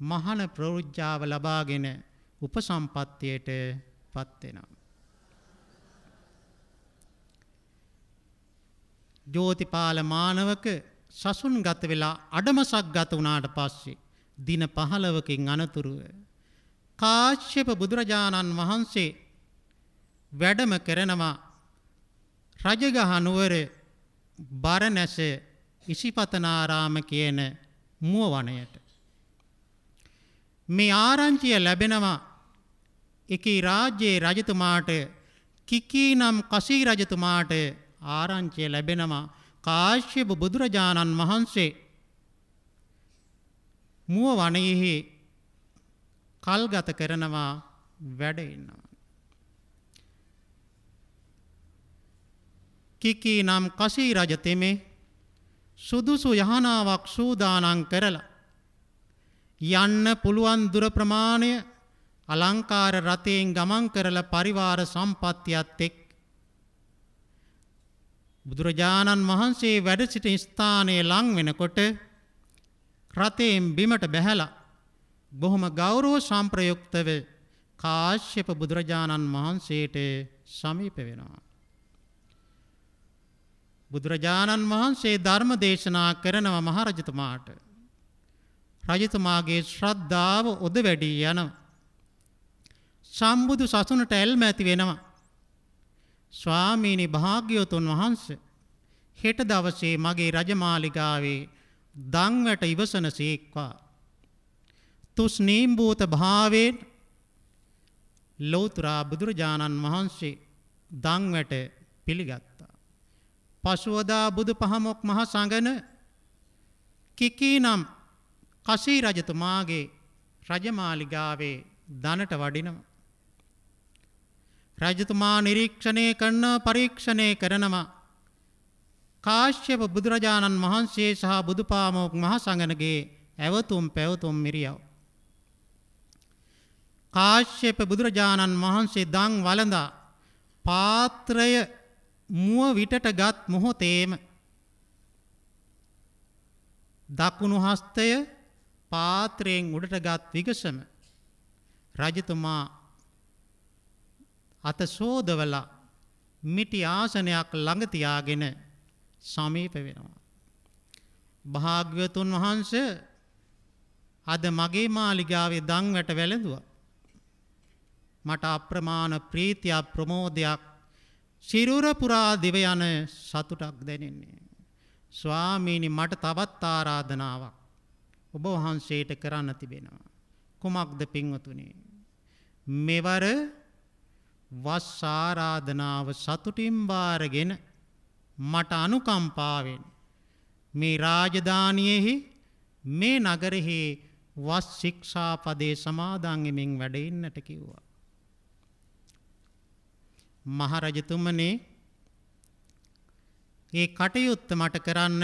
මහන ප්‍රවෘජ්ජාව ලබාගෙන උපසම්පත්තියට පත්වෙනවා. ජෝතිපාල මානවක සසුන් ගත වෙලා අඩමසක් ගත වුණාට පස්සේ දින 15කින් අනතුරුව කාශ්‍යප බුදුරජාණන් වහන්සේ වැඩම කරනවා රජගහ නුවරේ බරණැස ඉසිපතනාරාම කියන මුව වනයට. මේ ආරංචිය ලැබෙනවා එක රාජ්‍යයේ රජතුමාට කිකී නම් කසී රජතුමාට ආරංචිය ලැබෙනවා කාශ්‍යප බුදුරජාණන් වහන්සේ මුව වනයෙහි කල්ගත කරනවා වැඩඉන්නවා. කිකී නම් කශී රජ තෙමේ සුදුසු යහනාවක් සූදානම් කරලා යන්න පුළුවන් දුර ප්‍රමාණය අලංකාර රථයෙන් ගමන් කරලා පරිවාර සම්පත්තියත් එක් බුදුරජාණන් වහන්සේ වැඩ සිටි ස්ථානයේ ලං වෙනකොට රථයෙන් බිමට බැහැලා බොහොම ගෞරව සම්ප්‍රයුක්තව කාශ්‍යප බුදුරජාණන් වහන්සේට සමීප වෙනවා බුදුරජාණන් වහන්සේ ධර්ම දේශනා කරනව මහරජතුමාට. රජතුමාගේ ශ්‍රද්ධාව ඔද වැඩී යනවා. සම්බුදු සසුනට ඇල්ම ඇති වෙනවා. ස්වාමීනි භාග්‍යවතුන් වහන්ස හෙට දවසේ මගේ රජමාලිගාවේ දංවැට ඉවසන සීක්වා. තුස්නීම්භූත භාවයෙන් ලෝතුරා බුදුරජාණන් වහන්සේ දංවැට පිළිගත්. පසුවදා බුදු පහමොක් මහ සඟන කිකී නම් කසී රජතුමාගේ රජමාලිගාවේ දනට වඩිනවා. රජතුමා නිරීක්ෂණය කරන පරීක්ෂණය කරනවා. කාශ්‍යප බුදුරජාණන් වහන්සේ සහ බුදුපාමෝක් මහ සඟනගේ ඇවතුම් පැවතුම් මිරියව. කාශ්‍යප බුදුරජාණන් වහන්සේ දං වලඳා පාත්‍රය මුව විටටගත් මොහොතේම දකුණු හස්තය පාත්‍රයෙන් උඩටගත් විගසම රජතුමා අත සෝදවලා මිටි ආසනයක් ළඟ තියාගෙන සමීප වෙනවා. භාග්‍යවතුන් වහන්සේ අද මගේ මාලිගාවේ දන් වැට වැළඳුවා. මට අප්‍රමාණ ප්‍රීතියක් ප්‍රමෝදයක් සිරුර පුරා දිව යන සතුටක් දැනෙන්නේ. ස්වාමීනි මට තවත් ආරාධනාවක් ඔබ වහන්සේට කරන්න තිබෙනවා. කුමක්ද පින්වතුනි? මෙවර වස් ආරාධනාව සතුටින් බාරගෙන මට අනුකම්පාවෙන් මේ රාජධානියෙහි මේ නගරෙහි වස් ශික්ෂාපදේ සමාදන් වෙමින් වැඩ ඉන්නට කිව්වා. මහරජතුමනේ ඒ කටයුත්ත මට කරන්න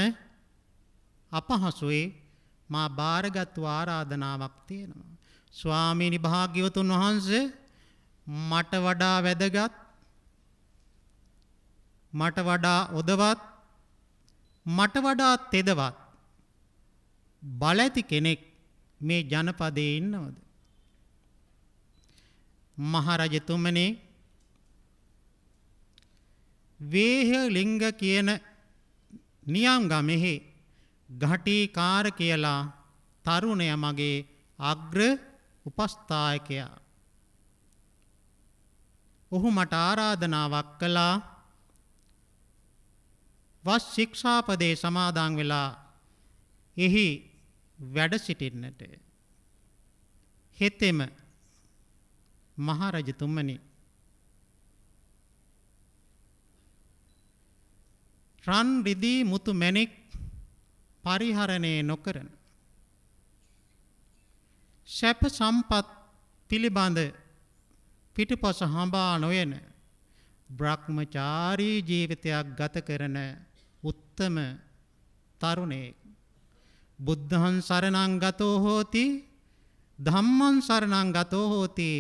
අපහසුයි මා බාරගත්තු ආරාධනාවක් තියෙනවා. ස්වාමීනි භාග්‍යවතුන් වහන්සේ මට වඩා වැදගත් මට වඩා ඔදවත් මට වඩා තෙදවත් බලඇති කෙනෙක් මේ ජනපදයේ ඉන්නවද. මහරජතුමනේ වේහ ලිංග කියන නියම්ගමෙහි ඝටිකාර කියලා තරුණය මගේ අග්‍ර උපස්ථායකයා. ඔහු මට ආරාධනාවක් කළා වස් ශික්ෂාපදේ සමාදන් වෙලා එහි වැඩ සිටින්නට හෙතෙම මහරජතුමනි රන් රිදී මුතු මැණික් පරිහරණය නොකරන සැප සම්පත් පිළිබඳ පිටුපස හඹා නොයන බ්‍රහ්මචාරී ජීවිතයක් ගත කරන උත්තම තරුණයෙක් බුද්ධං සරණං ගතෝ හෝති ධම්මං සරණං ගතෝ හෝති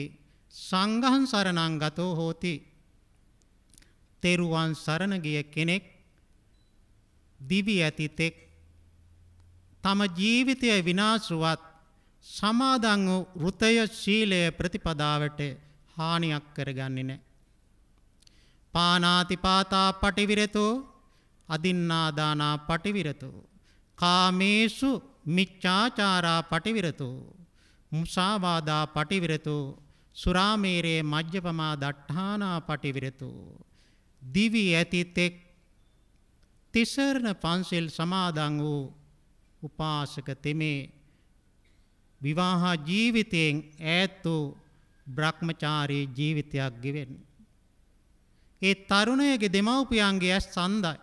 සංඝං සරණං ගතෝ හෝති තෙරුවන් සරණ ගිය කෙනෙක් දිවි ඇතිතෙක් තම ජීවිතය විනාශුවත් සමාදන් වූ ෘතය ශීලය ප්‍රතිපදාවට හානියක් කරගන්නේ නැහැ. පානාති පාතා පටිවිරතෝ අදින්නාදානා පටිවිරතෝ කාමේසු මිච්ඡාචාරා පටිවිරතෝ මුසාවාදා පටිවිරතෝ සුරාමේරේ මජ්ජපමා දට්ඨානා පටිවිරතෝ දිවි ඇතිතෙක් තිසරණ පන්සල් සමාදන් වූ උපාසක තෙමේ විවාහ ජීවිතයෙන් ඈත් වූ බ්‍රහ්මචාරී ජීවිතයක් ගෙවෙන්නේ. ඒ තරුණයගේ දෙමව්පියන්ගේ ඇස් සඳයි.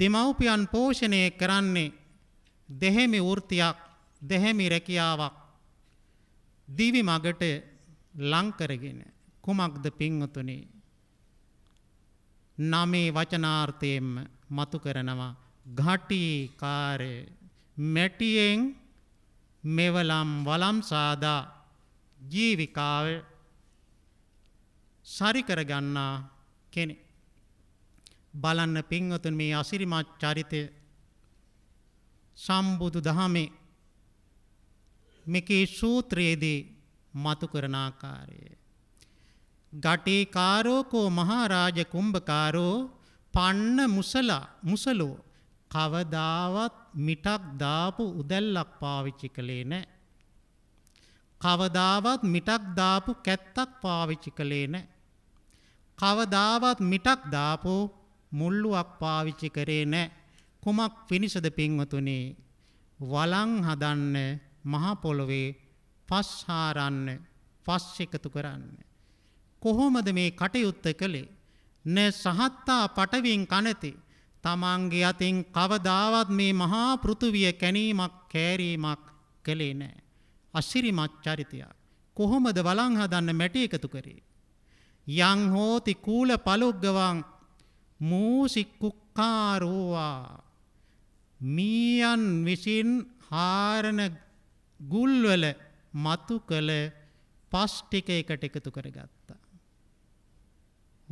දෙමව්පියන් පෝෂණය කරන්නේ දෙහෙමි වෘතියක් දෙහෙමි රැකියාවක් දිවි මගට ලංකරගෙන කුමක්ද පින්වතුනේ නමේ වචනාර්ථයෙන්ම මතු කරනවා ඝටිකාරය මැටියෙන් මෙවලම් වලම් සාදා ජීවිකාව සරිකර ගන්නා කෙනෙක් බලන්න පින්වතුන් මේ අසිරිමත් චරිතය සම්බුදු දහමේ මෙකේ සූත්‍රයේදී මතු කරන ආකාරය ගටේ කාරෝකෝ මහරාජ කුම්භකාරෝ පන්න මුසලා මුසලෝ කවදාවත් මිටක් දාපු උදැල්ලක් පාවිච්චි කළේ නැහැ. කවදාවත් මිටක් දාපු කැත්තක් පාවිච්චි කළේ නැහැ. කවදාවත් මිටක් දාපු මුල්ලුවක් පාවිච්චි කරේ නැහැ. කුමක් පිණිසද පින්වතුනි? වළං හදන්න මහ පොළවේ පස් හාරන්න පස් එකතු කරන්න. කොහොමද මේ කටයුත්ත කළේ. න සහත්තා පටවින් කනති තමන්ගේ අතින් කවදාවත් මේ මහා පෘතුවිය කැනීමක් කෑරීමක් කළේ නෑ. අශිරිමත් චරිතයක්. කොහොමද වලංහදන්න මැටි එකතු කරේ. යං හෝති කූල පලොග්ගවන් මූසික්කුක්කාරෝවා මීයන් විසින් හාරණ ගුල්වල මතු කළ පස්්ටික එකට එකතු කරගත්.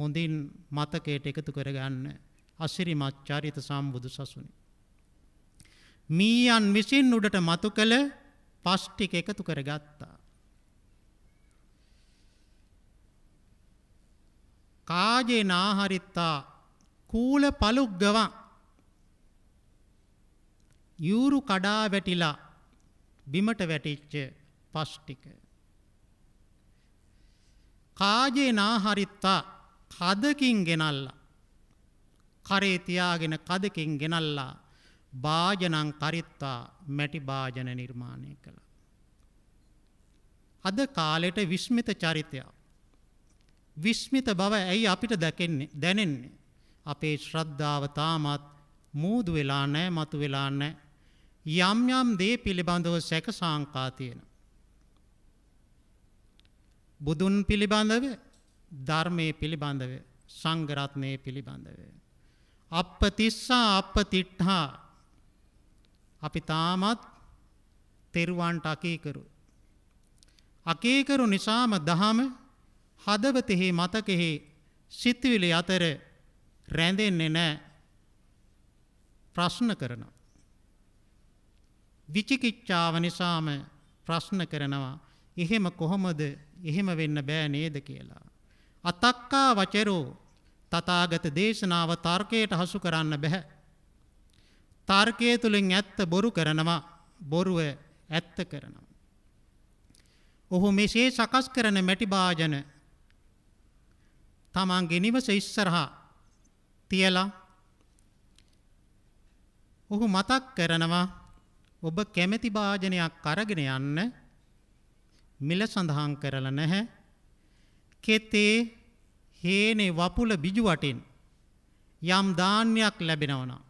හොඳින් මතකයට එකතු කරගන්න අසිරිමත් චරිත සම්බුදු සසුනි. මීයන් විසින් උඩට මතු කළ පස්්ටික එකතු කර ගත්තා. කාජේ නාහරිත්තා කූල පලුක්ගවා යුරු කඩා වැටිලා බිමට වැටිච්ච පස්්ටික. කාජේ නාහරිත්තා කදකින් ගෙනල්ලා. කරේ තියාගෙන කදකින් ගෙනල්ලා භාජනං කරිත්තා මැටි භාජන නිර්මාණය කළ. අද කාලෙට විශ්මිත චරිතයක්. විශ්මිත බව ඇයි අපිට දැකෙන්නේ දැනෙන්නේ. අපේ ශ්‍රද්ධාව තාමත් මූදු වෙලා නෑ මතු වෙලා නෑ. යම් යම් දේ පිළිබඳව සැක සංකා තියෙන. බුදුන් පිළිබඳව ධර්මයේ පිළිබඳව සංගරත්නයේ පිළිබඳව. අප තිස්සා අප තිට්හා අපි තාමත් තෙරුවන්ට අකීකරු. අකීකරු නිසාම දහම හදවතෙහි මතකෙහි සිත්විලි අතර රැඳෙන්නේ නෑ ප්‍රශ්න කරනවා. විචිකිච්ඡාව නිසාම ප්‍රශ්න කරනවා එහෙම කොහොමද එහෙම වෙන්න බෑ නේද කියලා. අතක්කා වචරෝ තථාගත දේශනාව තර්කයට හසු කරන්න බෑ. තර්කයේ තුලින් ඇත්ත බොරු කරනවා, බොරුව ඇත්ත කරනවා. ඔහු මෙසේ සකස් කරන මැටි භාජන තමන්ගේ නිවස ඉස්සරහා තියලා ඔහු මතක් කරනවා ඔබ කැමැති භාජනයක් අරගෙන යන්න මිල සඳහන් කරලා නැහැ කෙතේ හේනේ වපුල බිජු වටින් යම් ධාන්‍යයක් ලැබෙනවනම්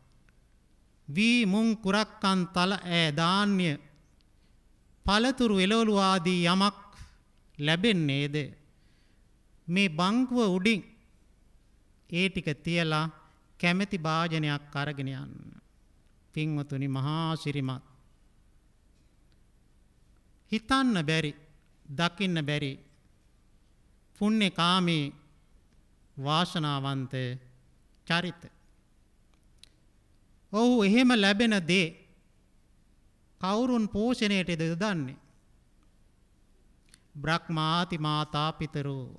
වී මුං කුරක්කන් තල ඈ ධාන්‍ය පළතුරු එළවලු ආදී යමක් ලැබෙන්නේද මේ බංකුව උඩින් ඒ ටික තියලා කැමැති භාජනයක් අරගෙන යන්න පින්වතුනි මහා ශිරිමත් හිතන්න බැරි දකින්න බැරි පුන්නේ කාමී වාශනාවන්ත චරිත. ඔහු එහෙම ලැබෙන දේ කවුරුන් පෝෂණයට ද දන්නේ. බ්‍රහ්මාති මාතා පිතරෝ.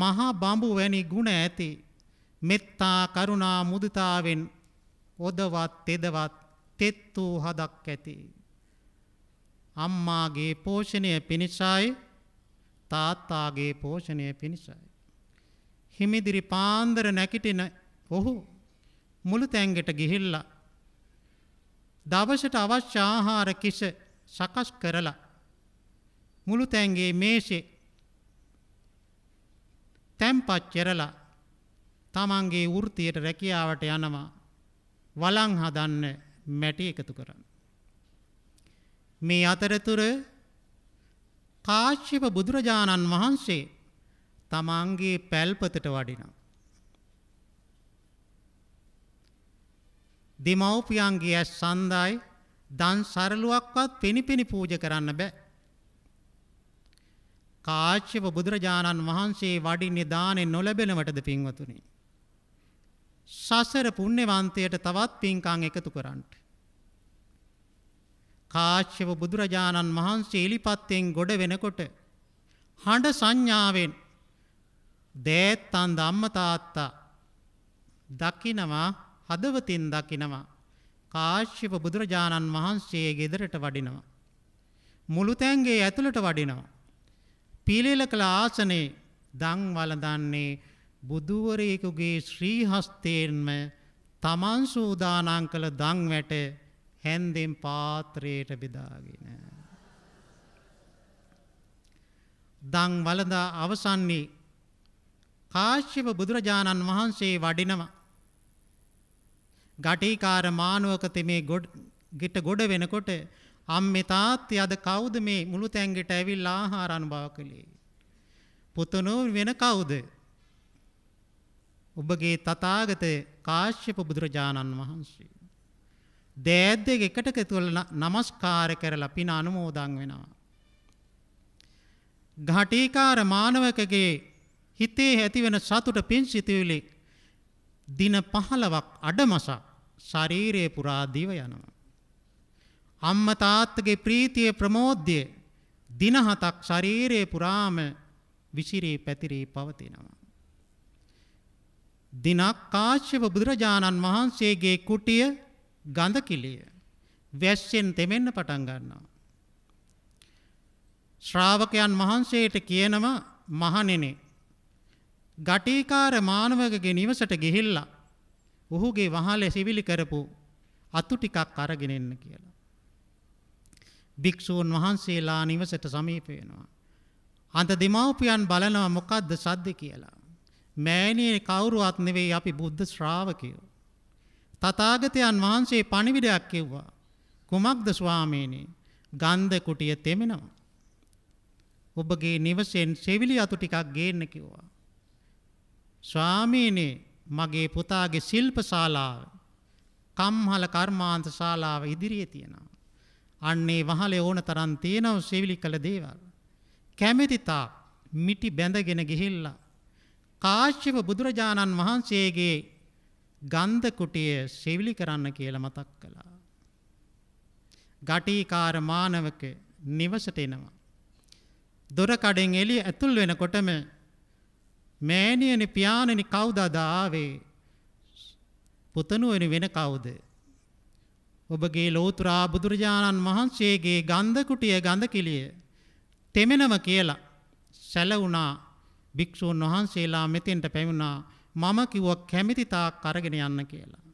මහා බඹු වැනි ගුණ ඇති මෙත්තා කරුණා මුදිතාවෙන් ඔදවත් තෙදවත් තෙත් වූ හදක් ඇති. අම්මාගේ පෝෂණය පිණිසයි තාත්තාගේ පෝෂණය පිණිසයි. හිමිදිරි පාන්දර නැකිටින ඔහු මුළු තැන්ගෙට ගිහිල්ල. දවසට අවශ්‍ය ආහාර කිස සකස් කරලා. මුළු තැන්ගේ මේසේ තැම්පත් චෙරලා තමන්ගේ වෘතියට රැකියාවට යනවා වලං හදන්න මැටි එකතු කරන්න. මේ අතරතුර කාශ්‍යප බුදුරජාණන් වහන්සේ තමන්ගේ පැල්පතට වඩිනවා. දෙමව්පියන්ගේ ඇස් සන්දායි දන් සරලුවක්වත් පිණිපිනි පූජ කරන්න බෑ. කාශ්‍යප බුදුරජාණන් වහන්සේ වඩින්නේ දානේ නොලැබෙනවටද පින්වතුනි. සසර පුණ්‍යවන්තයට තවත් පින්කම් එකතු කරන්නේ කාශ්‍යප බුදුරජාණන් වහන්සේ එලිපත්තෙන් ගොඩ වෙනකොට හඬ සංඥාවෙන් දෑත්තන්ද අම්ම තාත්තා දකිනවා හදවතින් දකිනවා කාශ්‍යප බුදුරජාණන් වහන්සේ ගෙදරට වඩිනවා. මුළුතැන්ගේ ඇතුළට වඩිනවා. පිළිල කළ ආසනේ දං වලදන්නේ බුදුවරයෙකුගේ ශ්‍රීහස්තයෙන්ම තමන් සූදානං කළ දංවැට හැන්දෙන් පාත්‍රයට බෙදාගෙන. දං වලදා අවසන්නේ කාශ්‍යප බුදුරජාණන් වහන්සේ වඩිනවා. ගටිකාර මානුවකත මේ ගිට ගොඩ වෙනකොට අම්මෙ තාත්ති අද කවුද මේ මුළු තැන්ගෙට ඇවිල් ආහාර අනුභව කළේ. පුතනෝ වෙන කවුද. ඔබගේ තතාගත කාශ්‍යප බුදුරජාණන් වහන්සේ. දෑත් දෙක එකට එකතුල নমස්කාර කරලා පින අනුමෝදන් වෙනවා. ඝාටීකාර මානවකගේ හිතේ ඇතිවන සතුට පින් සිතුවිලි දින 15ක් අඩමසක් ශරීරයේ පුරා දිව යනවා. අම්ම තාත්තගේ ප්‍රීතිය ප්‍රමෝද්‍ය දින හතක් ශරීරයේ පුරාම විසිරී පැතිරී පවතිනවා. දිනක් කාශ්‍යප බුදුරජාණන් වහන්සේගේ කුටිය ගඳ කිලිය වැස්සෙන් තෙමෙන්න පටන් ගන්නවා. ශ්‍රාවකයන් වහන්සේට කියනම මහනෙනේ. ගටීකාර මානවකගේ නිවසට ගිහිල්ලා ඔහුගේ වහලේ සිවිලි කරපු අතු ටිකක් අරගෙන එන්න කියලා. භික්ෂූන් වහන්සේලා නිවසට සමීප වෙනවා. අන්ත දෙමව්පියන් බලනවා මොකද්ද සද්ද කියලා. මෑණියේ කවුරුවත් නෙවෙයි අපි බුද්ධ ශ්‍රාවකයෝ. තථාගතයන් වහන්සේ පණිවිඩයක් කිව්වා. කුමක්ද ස්වාමීනි? ගන්ධ කුටිය තෙමෙනවා. ඔබගේ නිවසෙන් සෙවිලි අතු ටිකක් ගේන්න කිව්වා. ස්වාමීනි මගේ පුතාගේ ශිල්ප ශාලාව කම්හල කර්මාන්ත ශාලාව ඉදිරියේ තියෙනවා. අන්නේ වහලේ ඕන තරම් තියෙනව සෙවිලි කළ දේවල්. කැමැති තාක් මිටි බැඳගෙන ගිහිල්ලා කාශ්‍යප බුදුරජාණන් වහන්සේගේ ගන්ධ කුටිය සෙවිලි කරන්න කියලා මතක් කළා. ගටිකාර මානවක නිවසට එනවා. දොර කඩෙන් එළිය ඇතුල් වෙනකොටම මෑණියනි පියාණනි කවුද අද ආවේ? පුතණුවනි වෙන කවුද? ඔබගේ ලෝතුරා බුදුරජාණන් වහන්සේගේ ගන්ධ කුටිය ගඳ කිලිය තෙමෙනව කියලා සැලුණා භික්ෂූන් වහන්සේලා මෙතෙන්ට පැමිණා මම කිව්වා කැමති තාක් අරගෙන යන්න කියලා.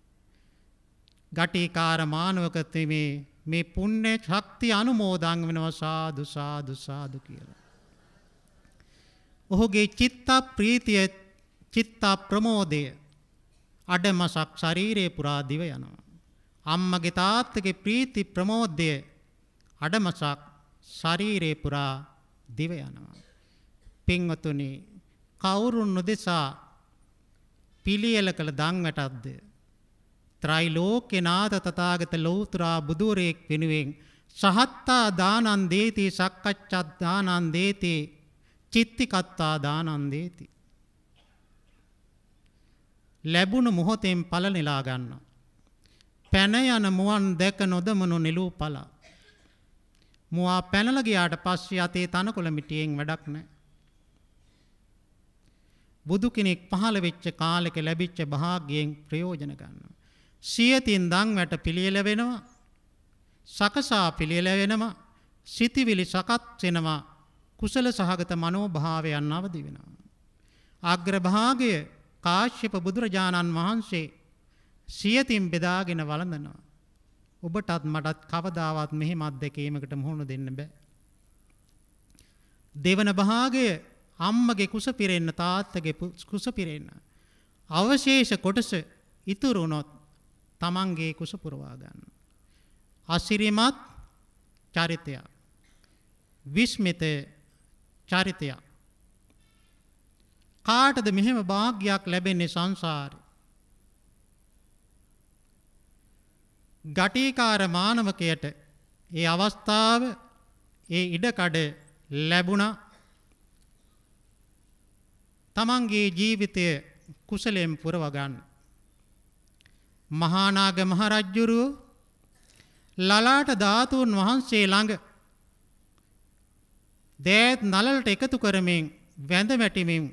ගටිකාර මානවක තෙමේ මේ පුණ්‍ය ශක්තිය අනුමෝදන් වෙනවා සාදු සාදු සාදු කියලා. ඔහුගේ චිත්ත ප්‍රීතිය චිත්ත ප්‍රමෝදය අඩමසක් ශරීරේ පුරා දිව යනවා. අම්මගේ තාත්තගේ ප්‍රීති ප්‍රමෝදය අඩමසක් ශරීරේ පුරා දිව යනවා. පින්වතුනි කවුරුන් නොදෙසා පිළියෙල කළ දංවැටක්ද. ත්‍රයිලෝකෙනාත තතාගත ලෝතුරා බුදුරයෙක් වෙනුවෙන් සහත්තා දානන්දේති සක්කච්ඡත් දානන්දේති චිත්තිකත්තා දානන්දේති. ලැබුණු මොහොතෙන් පල නෙලා ගන්න. පැන යන මුවන් දැක නොදමනු නෙලූ පලා. මුවා පැනලගයාට පස්්‍ය අතේ තනකොළ මිටියෙන් වැඩක් නෑ. බුදු කෙනෙක් පහළ වෙච්ච කාලෙක ලැබිච්ච භාග්‍යයෙන් ප්‍රයෝජන ගන්නවා. සියතින් දන් වැට පිළියෙල වෙනවා. සකසා පිළියෙල වෙනවා. සිතිවිලි සකත් වෙනවා. කුසල සහගත මනෝභාවයන් අවදි වෙනවා. අග්‍රභාගය කාශ්‍යප බුදුරජාණන් වහන්සේ සියතින් බෙදාගෙන වළඳනවා. ඔබටත් මටත් කවදාවත් මෙහෙම අත්දැකීමකට මුහුණ දෙන්න බෑ. දෙවන භාගය අම්මගේ කුස පිරෙන්න තාත්තගේ කුස පිරෙන්න. අවශේෂ කොටස ඉතුරුනොත් තමන්ගේ කුස පුරවා ගන්න. අසිරිමත් චරිතය. විස්මිත චරිතය. කාටද මෙහෙම භාග්‍යයක් ලැබෙන්නේ සංසාරය. ගටීකාර මානවකයට ඒ අවස්ථාව ඒ ඉඩකඩ ලැබුණා තමන්ගේ ජීවිතය කුසලයෙන් පුරව ගන්න. මහානාග මහරජ්ජුරුව ලලාට ධාතුන් වහන්සේ ළඟ දෑත් නලලට එකතු කරමින් වැඳ වැටිමින්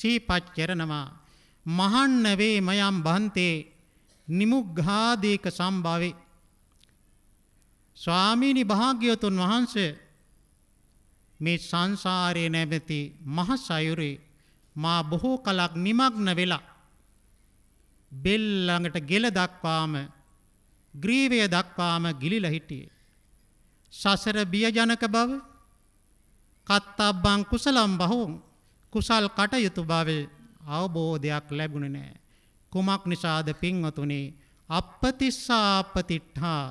චීපත් කරනවා මහන්න වේ මයම් බන්තේ නිමුග්ඝාදීක සම්භාවේ ස්වාමීනි භාග්‍යවතුන් වහන්සේ මේ සංසාරය නැමැති මහ සයුරේ මා බොහෝ කලක් නිමග්න වෙලා බෙල් ළඟට ගෙල දක්වාම ග්‍රීවය දක්වාම ගිලිලා හිටියේ සසර බියජනක බව කත්තබ්බං කුසලම් බහුම් කුසල් කටයුතු බවේ අවබෝධයක් ලැබුණේ නැහැ කුමක් නිසාද පින්වතුනි අපපතිස්සා අපතිට්ඨා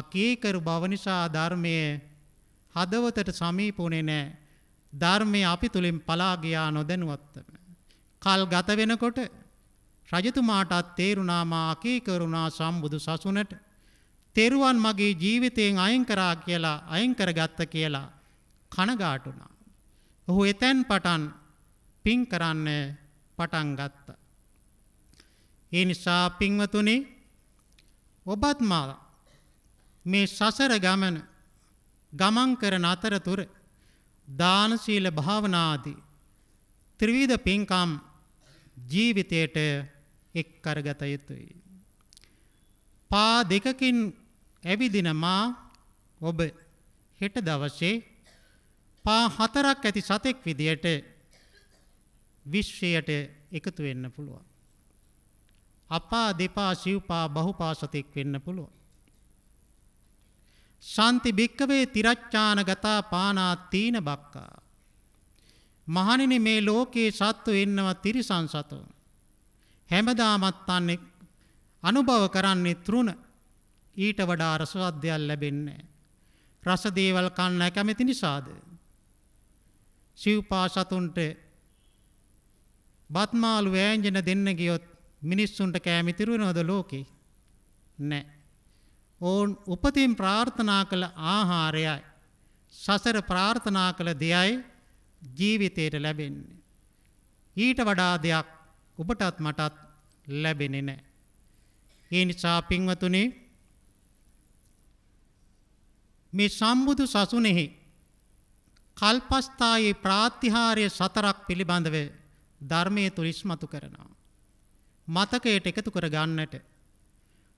අකීකරු බව නිසා ධර්මයේ හදවතට සමීප වුණේ නැහැ. ධර්මය අපි තුලින් පලා ගියා නොදැනුවත්වම. කල් ගත වෙනකොට රජතුමාටත් තේරුණා මා අකීකරුණා සම්බුදු සසුනට. තෙරුවන් මගේ ජීවිතයෙන් අයින් කරා කියලා අයින් කරගත්ත කියලා කනගාටු වුණා. ඔහු එතෙන් පටන් පින් කරන්න පටන් ගත්තා. ඒ නිසා පින්වතුනි ඔබත් මා මේ සසර ගමන ගමන් කරන අතරතුර දානශීල භාවනාදී ත්‍රිවිධ පින්කම් ජීවිතයට එක් කරගත යුතුයි. පා දෙකකින් ඇවිදින මා ඔබ හෙට දවසේ පා හතරක් ඇති සතෙක් විදියට විශ්වයට එකතු වෙන්න පුළුවන්. අපා දෙපා ශිව්පා බහුපා සතෙක් වෙන්න පුළුවන්. සන්ති භික්කවේ තිරච්ඡාන ගතා පානා තීන බක්කා. මහණෙනි මේ ලෝකේ සත්තු ඉන්නවා තිරිසන් සතු. හැමදාමත් අන්නේ අනුභව කරන්නේ තෘණ. ඊට වඩා රසවත් දෙයක් ලැබෙන්නේ රස දේවල් කන්න කැමති නිසාද? සිව්පා සතුන්ට බත්මාළු වෑංජන දෙන්න ගියොත් මිනිස්සුන්ට කෑම ඉතුරු වෙනවද ලෝකේ? නැහැ. ඔවුන් උපතින් ප්‍රාර්ථනා කළ ආහාරයයි. සසර ප්‍රාර්ථනා කළ දෙයයි ජීවිතයට ලැබෙන්නේ. ඊට වඩා දෙයක් ඔබටත් මටත් ලැබෙනෙ නෑ. ඒ නිසා පින්වතුනේ මේ සම්බුදු සසුනෙහි කල්පස්ථායේ ප්‍රාතිහාරය සතරක් පිළිබඳව ධර්මය තුළිස්මතු කරනවා. මතකයට එකතු කර ගන්නට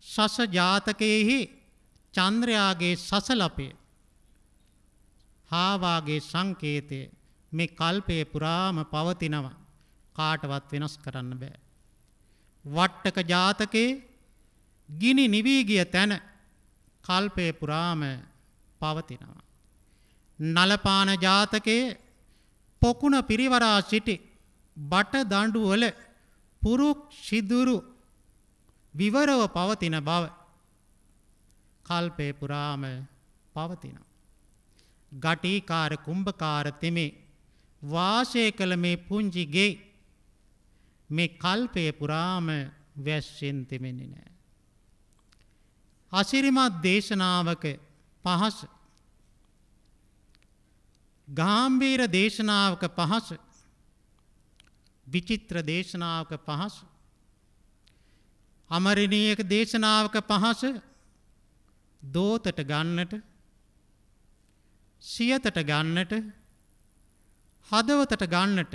සස ජාතකයෙහි චන්ද්‍රයාගේ සසලපය හාවාගේ සංකේතය මේ කල්පය පුරාම පවතිනවා කාටවත් වෙනස් කරන්න බෑ. වට්ටක ජාතකයේ ගිනි නිවී ගිය තැන කල්පය පුරාම පවතිනවා. නලපාන ජාතකයේ පොකුණ පිරිවරා සිටි බට දඬුවල පුරුක් සිදුරු විවරව පවතින බව කල්පේ පුරාම පවතිනවා. ගටීකාර කුම්භකාර තෙමේ වාසය කළ මේ පුංචි ගේ මේ කල්පය පුරාම වැස්සෙන් තෙමෙන්නේ නෑ. අසිරිමත් දේශනාවක පහස ගාම්බීර දේශනාවක පහස විචිත්‍ර දේශනාවක පහසු අමරණීයක දේශනාවක පහස දෝතට ගන්නට සියතට ගන්නට හදවතට ගන්නට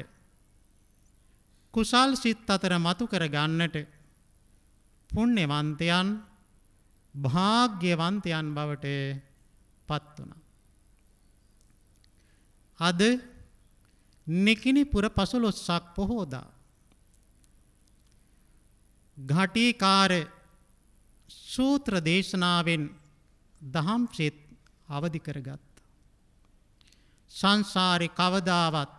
කුසල් සිත් අතර මතු කර ගන්නට පුණ්‍යවන්තයන් භාග්‍යවන්තයන් බවට පත් වුණා. අද නිකිනි පුර 15ක් පොහෝදා ඝටිකාර සූත්‍ර දේශනාවෙන් දහම් සෙත් අවදි කරගත්. සංසාරි කවදාවත්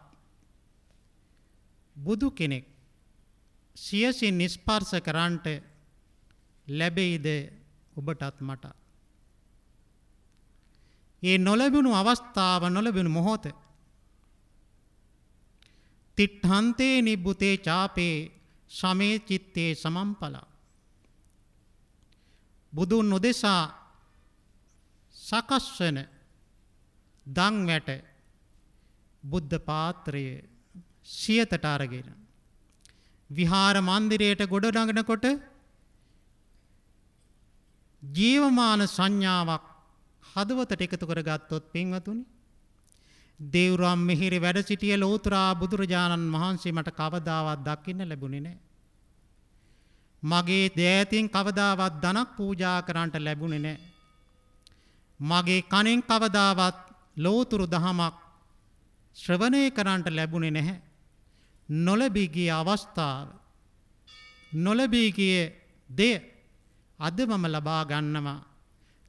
බුදු කෙනෙක් සියසින් නිස්පර්ස කරන්ට ලැබෙයිද ඔබටත් මට. ඒ නොලැබුණු අවස්ථාව නොලැබුණු මොහොත. තිට්හන්තේ නිබ්බුතේ චාපේ සමේ චිත්තේ සමම්පලා. බුදුන් උදෙසා සකස් වන දන්වැට බුද්ධ පාත්‍රය සියතට අරගෙන විහාර මන්දිරයට ගොඩනගනකොට ජීවමාන සංඥාවක් හදවතට එකතු කරගත්තොත් පින්වතුනි දේවරම් මිහිරි වැඩ සිටිය ලෝතුරා බුදුරජාණන් වහන්සේ මට කවදාවත් දකින්න ලැබුණේ නැහැ මගේ දෑතින් කවදාවත් ධනක් පූජා කරන්නට ලැබුණේ නැහැ. මගේ කනෙන් කවදාවත් ලෝතුරු දහමක් ශ්‍රවණය කරන්නට ලැබුණේ නැහැ. නොලැබී ගිය අවස්ථාව නොලැබී ගිය දේ අද මම ලබා ගන්නවා.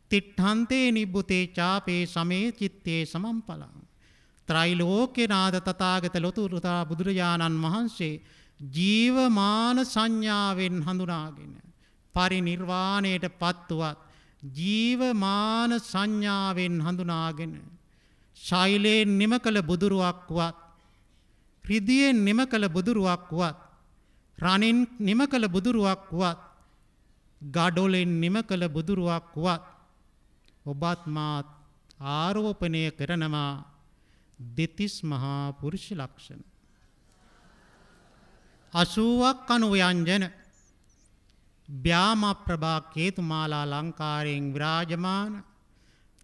තිට්ඨන්තේ නිබ්බුතේ චාපේ සමේ චිත්තේ සමම්පලං. ත්‍රිලෝකේ නාද තථාගත ලොතුරුතා බුදුරජාණන් වහන්සේ ජීවමාන සංඥාවෙන් හඳුනාගෙන පරිනිර්වාණයට පත්තුවත් ජීවමාන සංඥාවෙන් හඳුනාගෙන ශෛලයෙන් නිම කළ බුදුරුවක් වුවත් රිදියෙන් නිම කළ බුදුරුවක් වුවත් රණින් නිම කළ බුදුරුවක් වුවත් ගඩොලෙන් නිම කළ බුදුරුවක් වුවත් ඔබත් මාත් ආරෝපණය කරනවා දෙතිස් මහා පුරුෂ ලක්ෂණ අසුවක් අනුවයංජන ්‍යාමප්‍රභා කේතුමාලා ලංකාරයෙන් විරාජමාන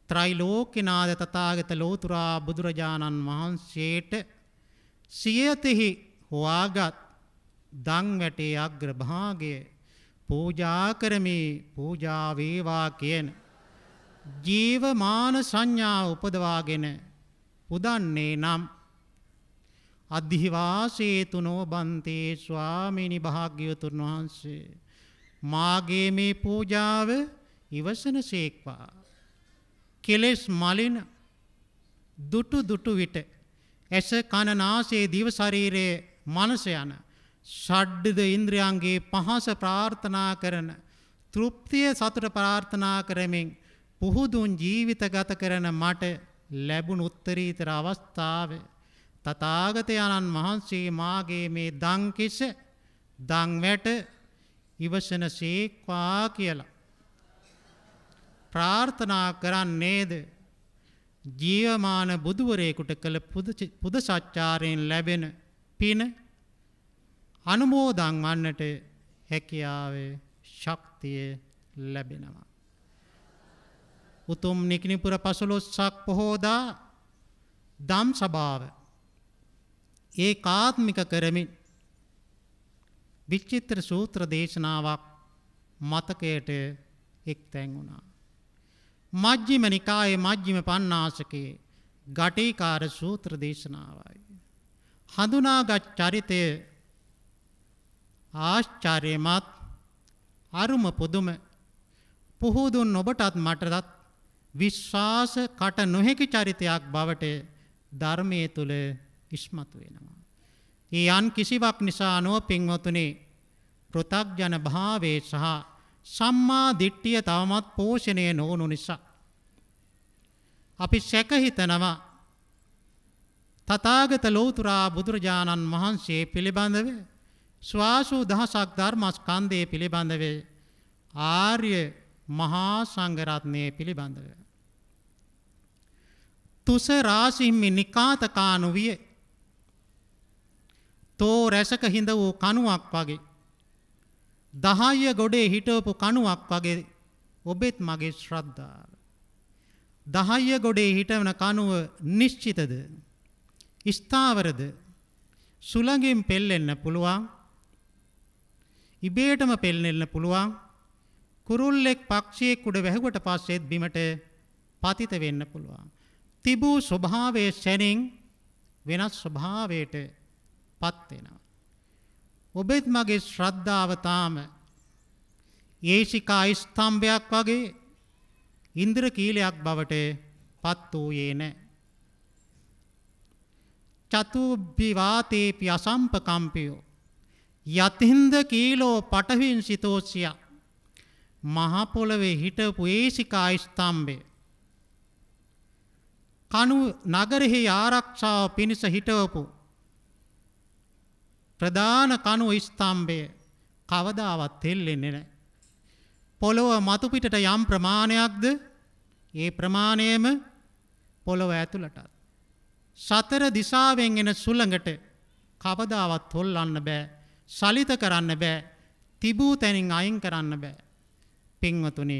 ත්‍රයිලෝකනාද තතාගත ලෝතුරා බුදුරජාණන් වහන්සේට සියතෙහි හොවාගත් දංවැටේ අග්‍රභාගය පූජා කරමේ පූජාවේවා කියන ජීවමාන සංඥා උපදවාගෙන පුදන්නේ නම් අධිවාසේතුනෝ බන්තේ ස්වාමීනි භාග්‍යවතුන් වහන්සේ මාගේ මේ පූජාව ඉවසන සේක්වා කෙලෙස් මලින දුටු දුටු විට ඇස කන නාසයේ දිව ශරීරයේ මනස යන ෂඩ්ඩද ඉන්ද්‍රයන්ගේ පහස ප්‍රාර්ථනා කරන තෘප්තිය සතුට ප්‍රාර්ථනා කරමින් පුහුදුන් ජීවිත ගත කරන මට ලැබුණු උත්තරීතර අවස්ථාවේ තථාගතයන්න් වහන්සේ මාගේ මේ දංකිස දංවැට ඉවසන සේක්වා කියලා. ප්‍රාර්ථනා කරන්නේද ජීවමාන බුදුවරයෙකුට කළ පුද සච්චාරයෙන් ලැබෙන පින අනුමෝදන් වන්නට හැකියාව ශක්තිය ලැබෙනවා. උතුම් නිකිනිපුර පසුලොස්සක් පොහෝදා දම් සභාව ඒ කාත්මික කරමින් විච්චිත්‍ර සූත්‍ර දේශනාවක් මතකයට එක් තැන් වුණා. මජ්ජිම නිකායේ මජ්ජිම පණ්ණාසකයේ ගටේකාර සූත්‍ර දේශනාවයි. හඳුනාගත් චරිතය ආශ්චර්යමත් අරුම පුදුම පුහුදුන් ඔබටත් මටටත් විශ්වාස කට නොහැකි චරිතයක් බවට ධර්මය තුළ ඉස්මතු වෙනවා. ඒ යන් කිසිවක් නිසා නොව පින්වතුනේ පෘථග්ජන භාවයේ සහ සම්මා දිට්ඨිය තවමත් පෝෂණය නොවුණු නිසා අපි සැක හිතනවා තථාගත ලෞතුරා බුදුරජාණන් වහන්සේ පිළිබඳව ස්වාසු දහසක් ධර්මස්කන්ධයේ පිළිබඳව ආර්ය මහා සංඝරත්නයේ පිළිබඳව තුස රාසිම්මි නිකාතකානුවිය තෝ රැසක හිඳ වූ කණුවක් වගේ. දහය ගොඩේ හිටවපු කණුවක් වගේ ඔබෙත් මගේ ශ්‍රද්ධාව. දහය ගොඩේ හිටවන කණුව නිශ්චිතද. ස්ථාවරද සුළඟින් පෙල්ලෙන්න පුළුවන් ඉබේටම පෙල්ලෙන්න පුළුවන් කුරුල්ලෙක් පක්ෂියෙක් උඩ වැහුවට පස්සෙත් බිමට පතිත වෙන්න පුළුවන්. තිබූ ස්වභාවයේ සැනින් වෙනස් ස්වභාවයට පත් වෙනවා. ඔබෙත් මගේ ශ්‍රද්ධාව තාම ඒසිකා ස්තම්භයක් වගේ ඉන්ද්‍ර කීලයක් බවට පත් වූයේ නැහැ. චතුබ්බි වාතේපි අසම්පකම්පියෝ යතින්ද කීලෝ පටවින් සිතෝසිය මහ පොළවේ හිටපු ඒසිකා ස්තම්භය කණු නගරෙහි ආරක්ෂාව පිණිස හිටවපු ප්‍රධාන කණු ස්තම්භය කවදාවත් හෙල්ලෙන්නේ නැහැ. පොළොව මතු පිටට යම් ප්‍රමාණයක්ද ඒ ප්‍රමාණයම පොළොව ඇතුළටත් සතර දිශාවෙන් එන සුළඟට කවදාවත් හොල්ලන්න බෑ සලිත කරන්න බෑ තිබූ තැනින් අයින් කරන්න බෑ පින්වතුනි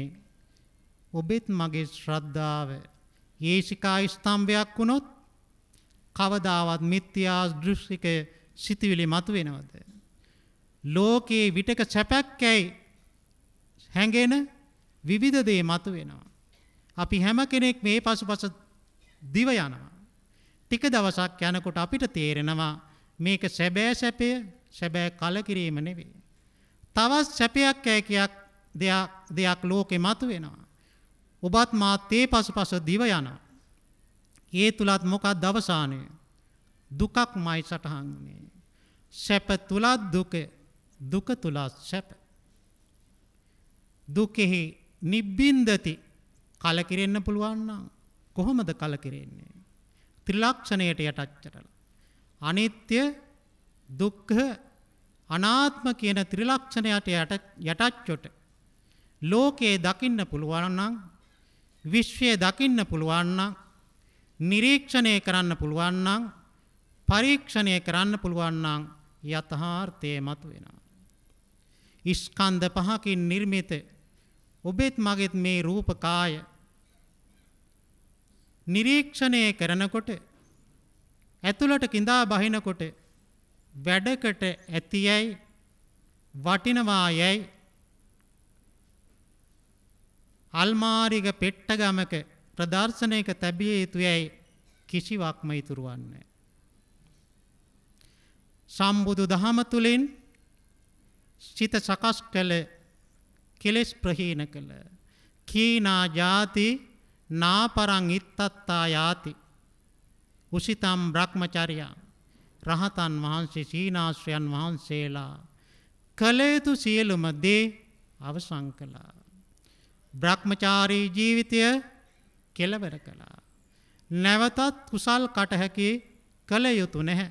ඔබෙත් මගේ ශ්‍රද්ධාව යේසිකා ස්තම්භයක් වුණොත් කවදාවත් මිත්‍යා දෘෂ්ටිකය සිතුවිලි මතු වෙනවද. ලෝකයේ විටක සැපැක්කැයි හැඟෙන විවිධ දේ මතු වෙනවා. අපි හැම කෙනෙක් මේ පසුපස දිව යනවා. ටික දවසක් යනකොට අපිට තේරෙනවා මේක සැබෑ සැපය සැබෑ කලකිරීම නෙවේ. තවස් සැපයක් ඇකයක් දෙයක් ලෝකෙ මතු වෙනවා. ඔබත් මාත් ඒ පසුපස දිව යනවා. ඒ තුළත් මොකක් දවසානය දුකක්මයි සටහන් වුණේ. සැප තුලත් දුක, දුක තුලත් සැප. දුකෙහි නිබ්බින්දති කලකිරෙන්න පුළුවන් නම් කොහොමද කලකිරෙන්නේ? ත්‍රිලක්ෂණයට යටච්චටලා. අනිත්‍ය, දුක්ඛ, අනාත්ම කියන ත්‍රිලක්ෂණයට යටච්චොට ලෝකයේ දකින්න පුළුවන් නම් විශ්වය දකින්න පුළුවන් නම් නිරීක්ෂණය කරන්න පුළුවන් නම් පරීක්ෂණය කරන්න පුළුවන් නම් යථාර්ථය මතුවෙනවා. ස්කන්ධ පහකින් නිර්මිත ඔබෙත් මගෙත් මේ රූපකාය නිරීක්ෂණය කරනකොට ඇතුළට කිඳා බහිනකොට වැඩකට ඇතියයි වටිනවා යැයි අල්මාරිග පෙට්ටගමක ප්‍රදර්ශනයක තැබිය යුතුයැයි කිසිවක්ම ඉතුරුවන්නේ. සම්බුදු දහම තුළින් සිත සකස් කළ කෙලෙස් ප්‍රහීන කළ කීනා ජාති නාපරං ඉත්තත්තා යාති උසිතම් බ්‍රහ්මචර්යා රහතන් වහන්සේ සීනාශ්‍රයන් වහන්සේලා කළයුතු සියලුම දේ අවසං කළා බ්‍රහ්මචාරී ජීවිතය කෙලවර කළා නැවතත් කුසල් කටහැකි කළ යුතු නැහැ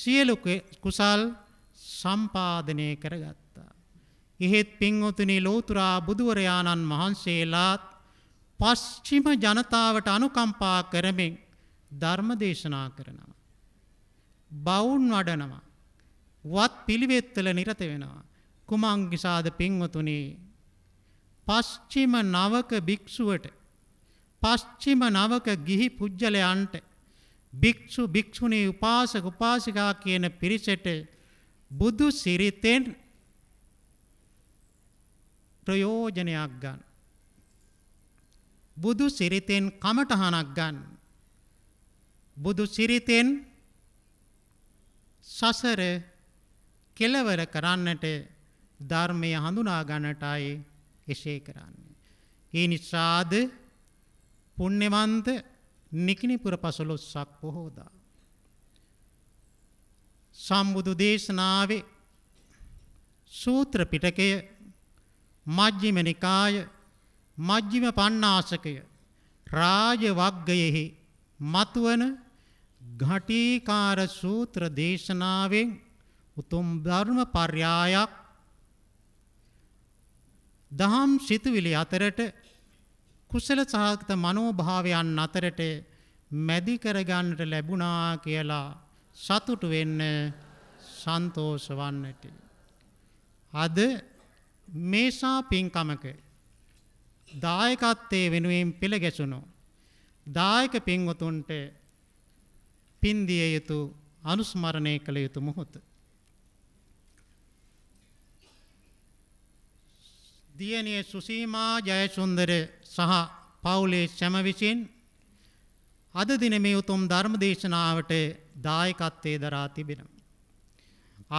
සියලු කුසල් සම්පාදනය කරගත්තා. එහෙත් පින්වතුනි ලෝතුරා බුදුවරයාණන් වහන්සේලාත් පස්චිම ජනතාවට අනුකම්පා කරමින් ධර්ම දේශනා කරනවා. බවුන් වඩනවා. වත් පිළිවෙත්වල නිරත වෙනවා. කුමංගිසාද පින්වතුනේ පස්චිම නවක භික්ෂුවට පස්චිම නවක ගිහි පුජ්ජලයන්ට භික්ෂු භික්ෂුණී උපාසක උපාසිකා කියන පිරිසට බුදු සිරිතෙන් ප්‍රයෝජනයක් ගන්න. බුදු සිරිතෙන් කමටහනක් ගන්න. බුදු සිරිතෙන් සසර කෙලවර කරන්නට ධර්මය හඳුනා ගන්නටයි එසේ කරන්නේ. ඒ නිසාද පුණ්‍යවන්ත මිකිනිපුර පසළොස්සක් පොහෝදා. සම්බුදු දේශනාවේ සූත්‍ර පිටකය මජ්ජිම නිකාය මජ්ජිම පණ්ණාසකය රාජ වග්ගයෙහි මතුවන ඝටීකාර සූත්‍ර දේශනාවෙන් උතුම් ධර්ම පර්යායක් දහම් සිතුවිලි අතරට කුසල සහගත මනෝභාවයන් අතරට මැදි කරගන්නට ලැබුණා කියලා සතුටු වෙන්න සන්තෝෂ වන්නට. අද මේසා පින්කමක දායකත්වයේ වෙනුවෙන් පෙළ ගැසුණු දායක පින්වතුන්ට පින්දිය යුතු අනුස්මරණය කළ යුතු මොහොත. දියණිය සුසීමා ජයසුන්දර සහ පවුලේ සැම විසින් අද දින මේ උතුම් ධර්ම දේශනාවට දායකත්වයේ දරා තිබෙනවා.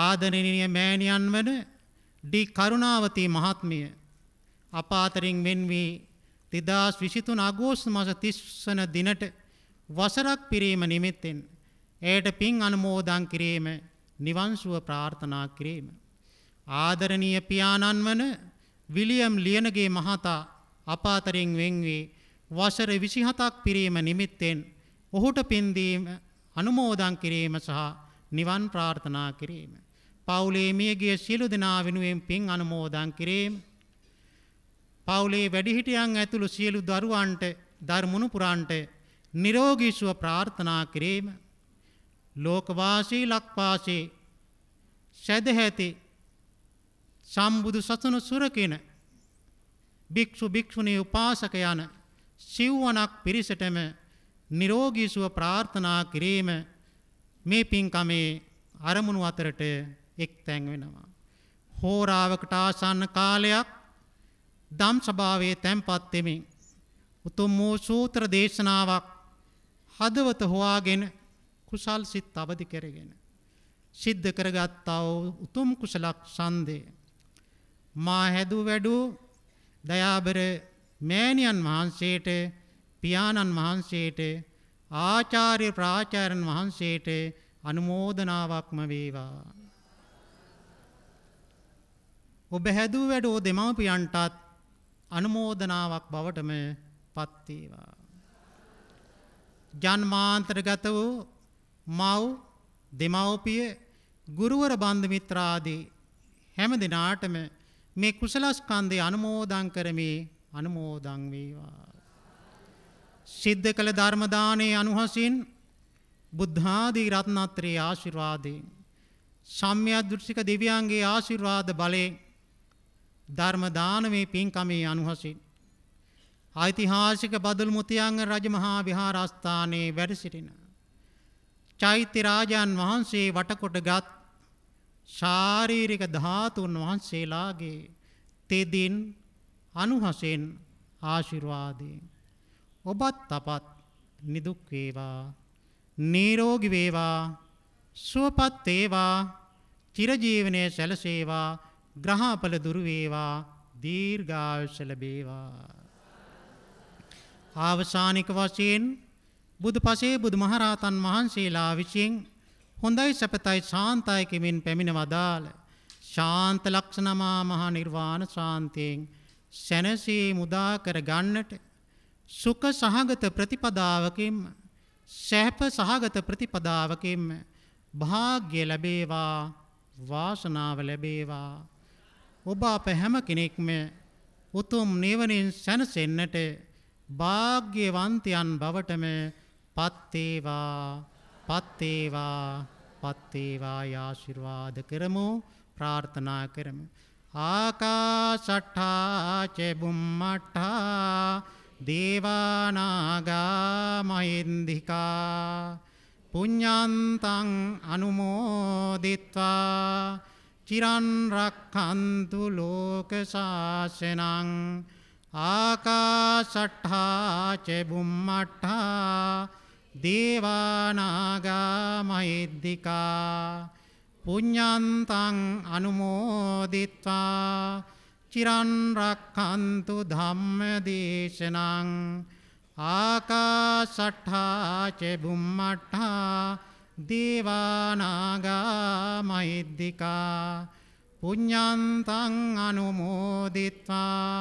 ආදරණීය මෑණියන් වන ඩී කරුණාවති මහත්මිය අප අතරින් වෙන් වී 2023 අගෝස්තු මාස 30 වන දිනට වසරක් පිරීම නිමිත්තෙන් එයට පින් අනුමෝදන් කිරීම නිවන් සුව ප්‍රාර්ථනා කිරීම ආදරණීය පියාණන් වන විලියම් ලියනගේ මහතා අපාතරෙන් වෙන්වී වසර 27ක් පිරීම නිමිත්තෙන් ඔහුට පින් දීම අනුමෝදන් කිරීම සහ නිවන් ප්‍රාර්ථනා කිරීම පවුලේ මියගිය සියලු දෙනා වෙනුවෙන් පින් අනුමෝදන් කිරීම පවුලේ වැඩිහිටියන් ඇතුළු සියලු දරුවන්ට ධර්මණු පුරන්ට නිරෝගී සුව ප්‍රාර්ථනා කිරීම ලෝකවාසී ලක්වාසී සැදැහැති සම්බුදු සසුන සුරකින භික්ෂු භික්ෂුණී උපාසක යන සිව්වනක් පිරිසටම නිරෝගී සුව ප්‍රාර්ථනා කිරීම මේ පින්කමේ අරමුණු අතරට එක්තැන් වෙනවා. හෝරාවකට ආසන්න කාලයක් දම් සභාවේ තැන්පත් වෙමින් උතුම් වූ සූත්‍ර දේශනාවක් හදවත හොවාගෙන කුසල් සිත් අවදි කරගෙන සිද්ධ කරගත්තා වූ උතුම් කුසලක් සන්දේ මා හැදූ වැඩූ දයාබර මෑණියන් වහන්සේට පියාණන් වහන්සේට ආචාර්ය ප්‍රාචාර්යන් වහන්සේට අනුමෝදනාවක්ම වේවා. ඔබ හැදූ වැඩෝ දෙමව්පියන්ටත් අනුමෝදනාවක් බවටම පත් වේවා. ජන්මාන්තරගත වූ මව් දෙමව්පිය ගුරුවර බන්දු මිත්‍රාදී හැම දිනාටම මේ කුසලස්කන්ධය අනුමෝදන් කරමේ අනුමෝදන් වේවා. සිද්ධ කළ ධර්ම දානයේ අනුහසින් බුද්ධාදී රත්නත්‍රයේ ආශිර්වාදයෙන් සම්මිය දෘෂ්ටික දෙවියන්ගේ ආශිර්වාද බලයෙන් ධර්ම දානමේ පින්කමේ අනුහසින් ඓතිහාසික බදුල් මුතියංග රජ මහා විහාරස්ථානයේ වැඩ සිටින චෛත්‍ය රාජාන් වහන්සේ වටකොටගත් ශාරීරික ධාතුන් වහන්සේලාගේ තෙදින් අනුහසෙන් ආශිර්වාදයෙන් ඔබත් අපත් නිදුක් වේවා නිරෝගී වේවා සුවපත් වේවා චිරජීවනයේ සැලසේවා ග්‍රහපල දුරු වේවා දීර්ඝායුෂ ලැබේවා ආවසානික වශයෙන් බුදුපසේ බුදුමහරහතන් වහන්සේලා විසින් හොඳයි සැපතයි ශාන්තයකමින් පැමිණ වදාළ ශාන්ත ලක්ෂණමා මහා නිර්වාණ ශාන්තියෙන් සැනසී මුදා කර ගන්නට සුඛ සහගත ප්‍රතිපදාවකින්ම සැප සහගත ප්‍රතිපදාවකින්ම භාග්‍ය ලැබේවා වාසනාව ලැබේවා ඔබ අප හැම කෙනෙක්ම උතුම් නිවනින් සැනසෙන්නට භාග්‍යවන්තයන් බවටම පත්තේවා පත්තේවා පත්තේවා ආශිර්වාද කරමු ප්‍රාර්ථනා කරමු ආකාශට්ඨා ච බුම්මට්ඨා දේවානාගා මහින්దికා පුඤ්ඤන්තං අනුමෝදිත්වා චිරන් රක්ඛන්තු ලෝක ශාසනං ආකාශට්ඨා ච බුම්මට්ඨා දේවානාගා මහිද්దికා පුඤ්ඤන්තං අනුමෝදිත්වා චිරන් රක්ඛන්තු ධම්මදේශනං ආකාශට්ඨා ච බුම්මට්ඨා දේවානාගා මහිද්దికා පුඤ්ඤන්තං අනුමෝදිත්වා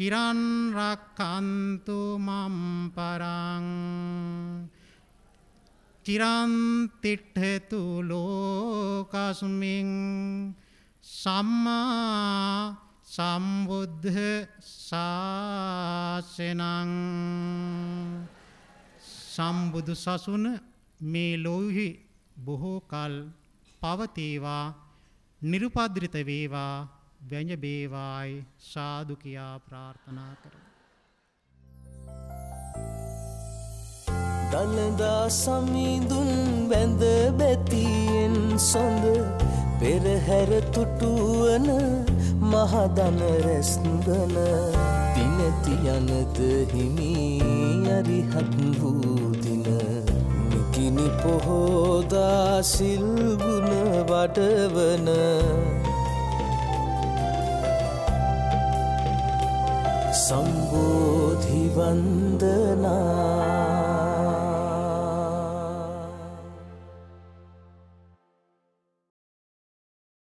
චිරන් රක්ඛන්තු මම් පරං චිරන් තිට්ඨතු ලෝකස්මින් සම්මා සම්බුද්ධ ශාසනං සම්බුදු සසුන මේ ලෝහි බොහෝ කල් පවතේවා නිර්පද්‍රිත වේවා බැඳබේවායි සාදු කියා ප්‍රාර්ථනා කරමු. දනදා සමිඳුන් බැඳ බැතියෙන් සොඳ පෙරහැර තුටුවන මහදන රැස්ගන තිනැති යනද හිමි අරිහත් වූදින මිකිනි පොහෝදා සිල්ගුණ වඩවන सम्बोधिवन्दना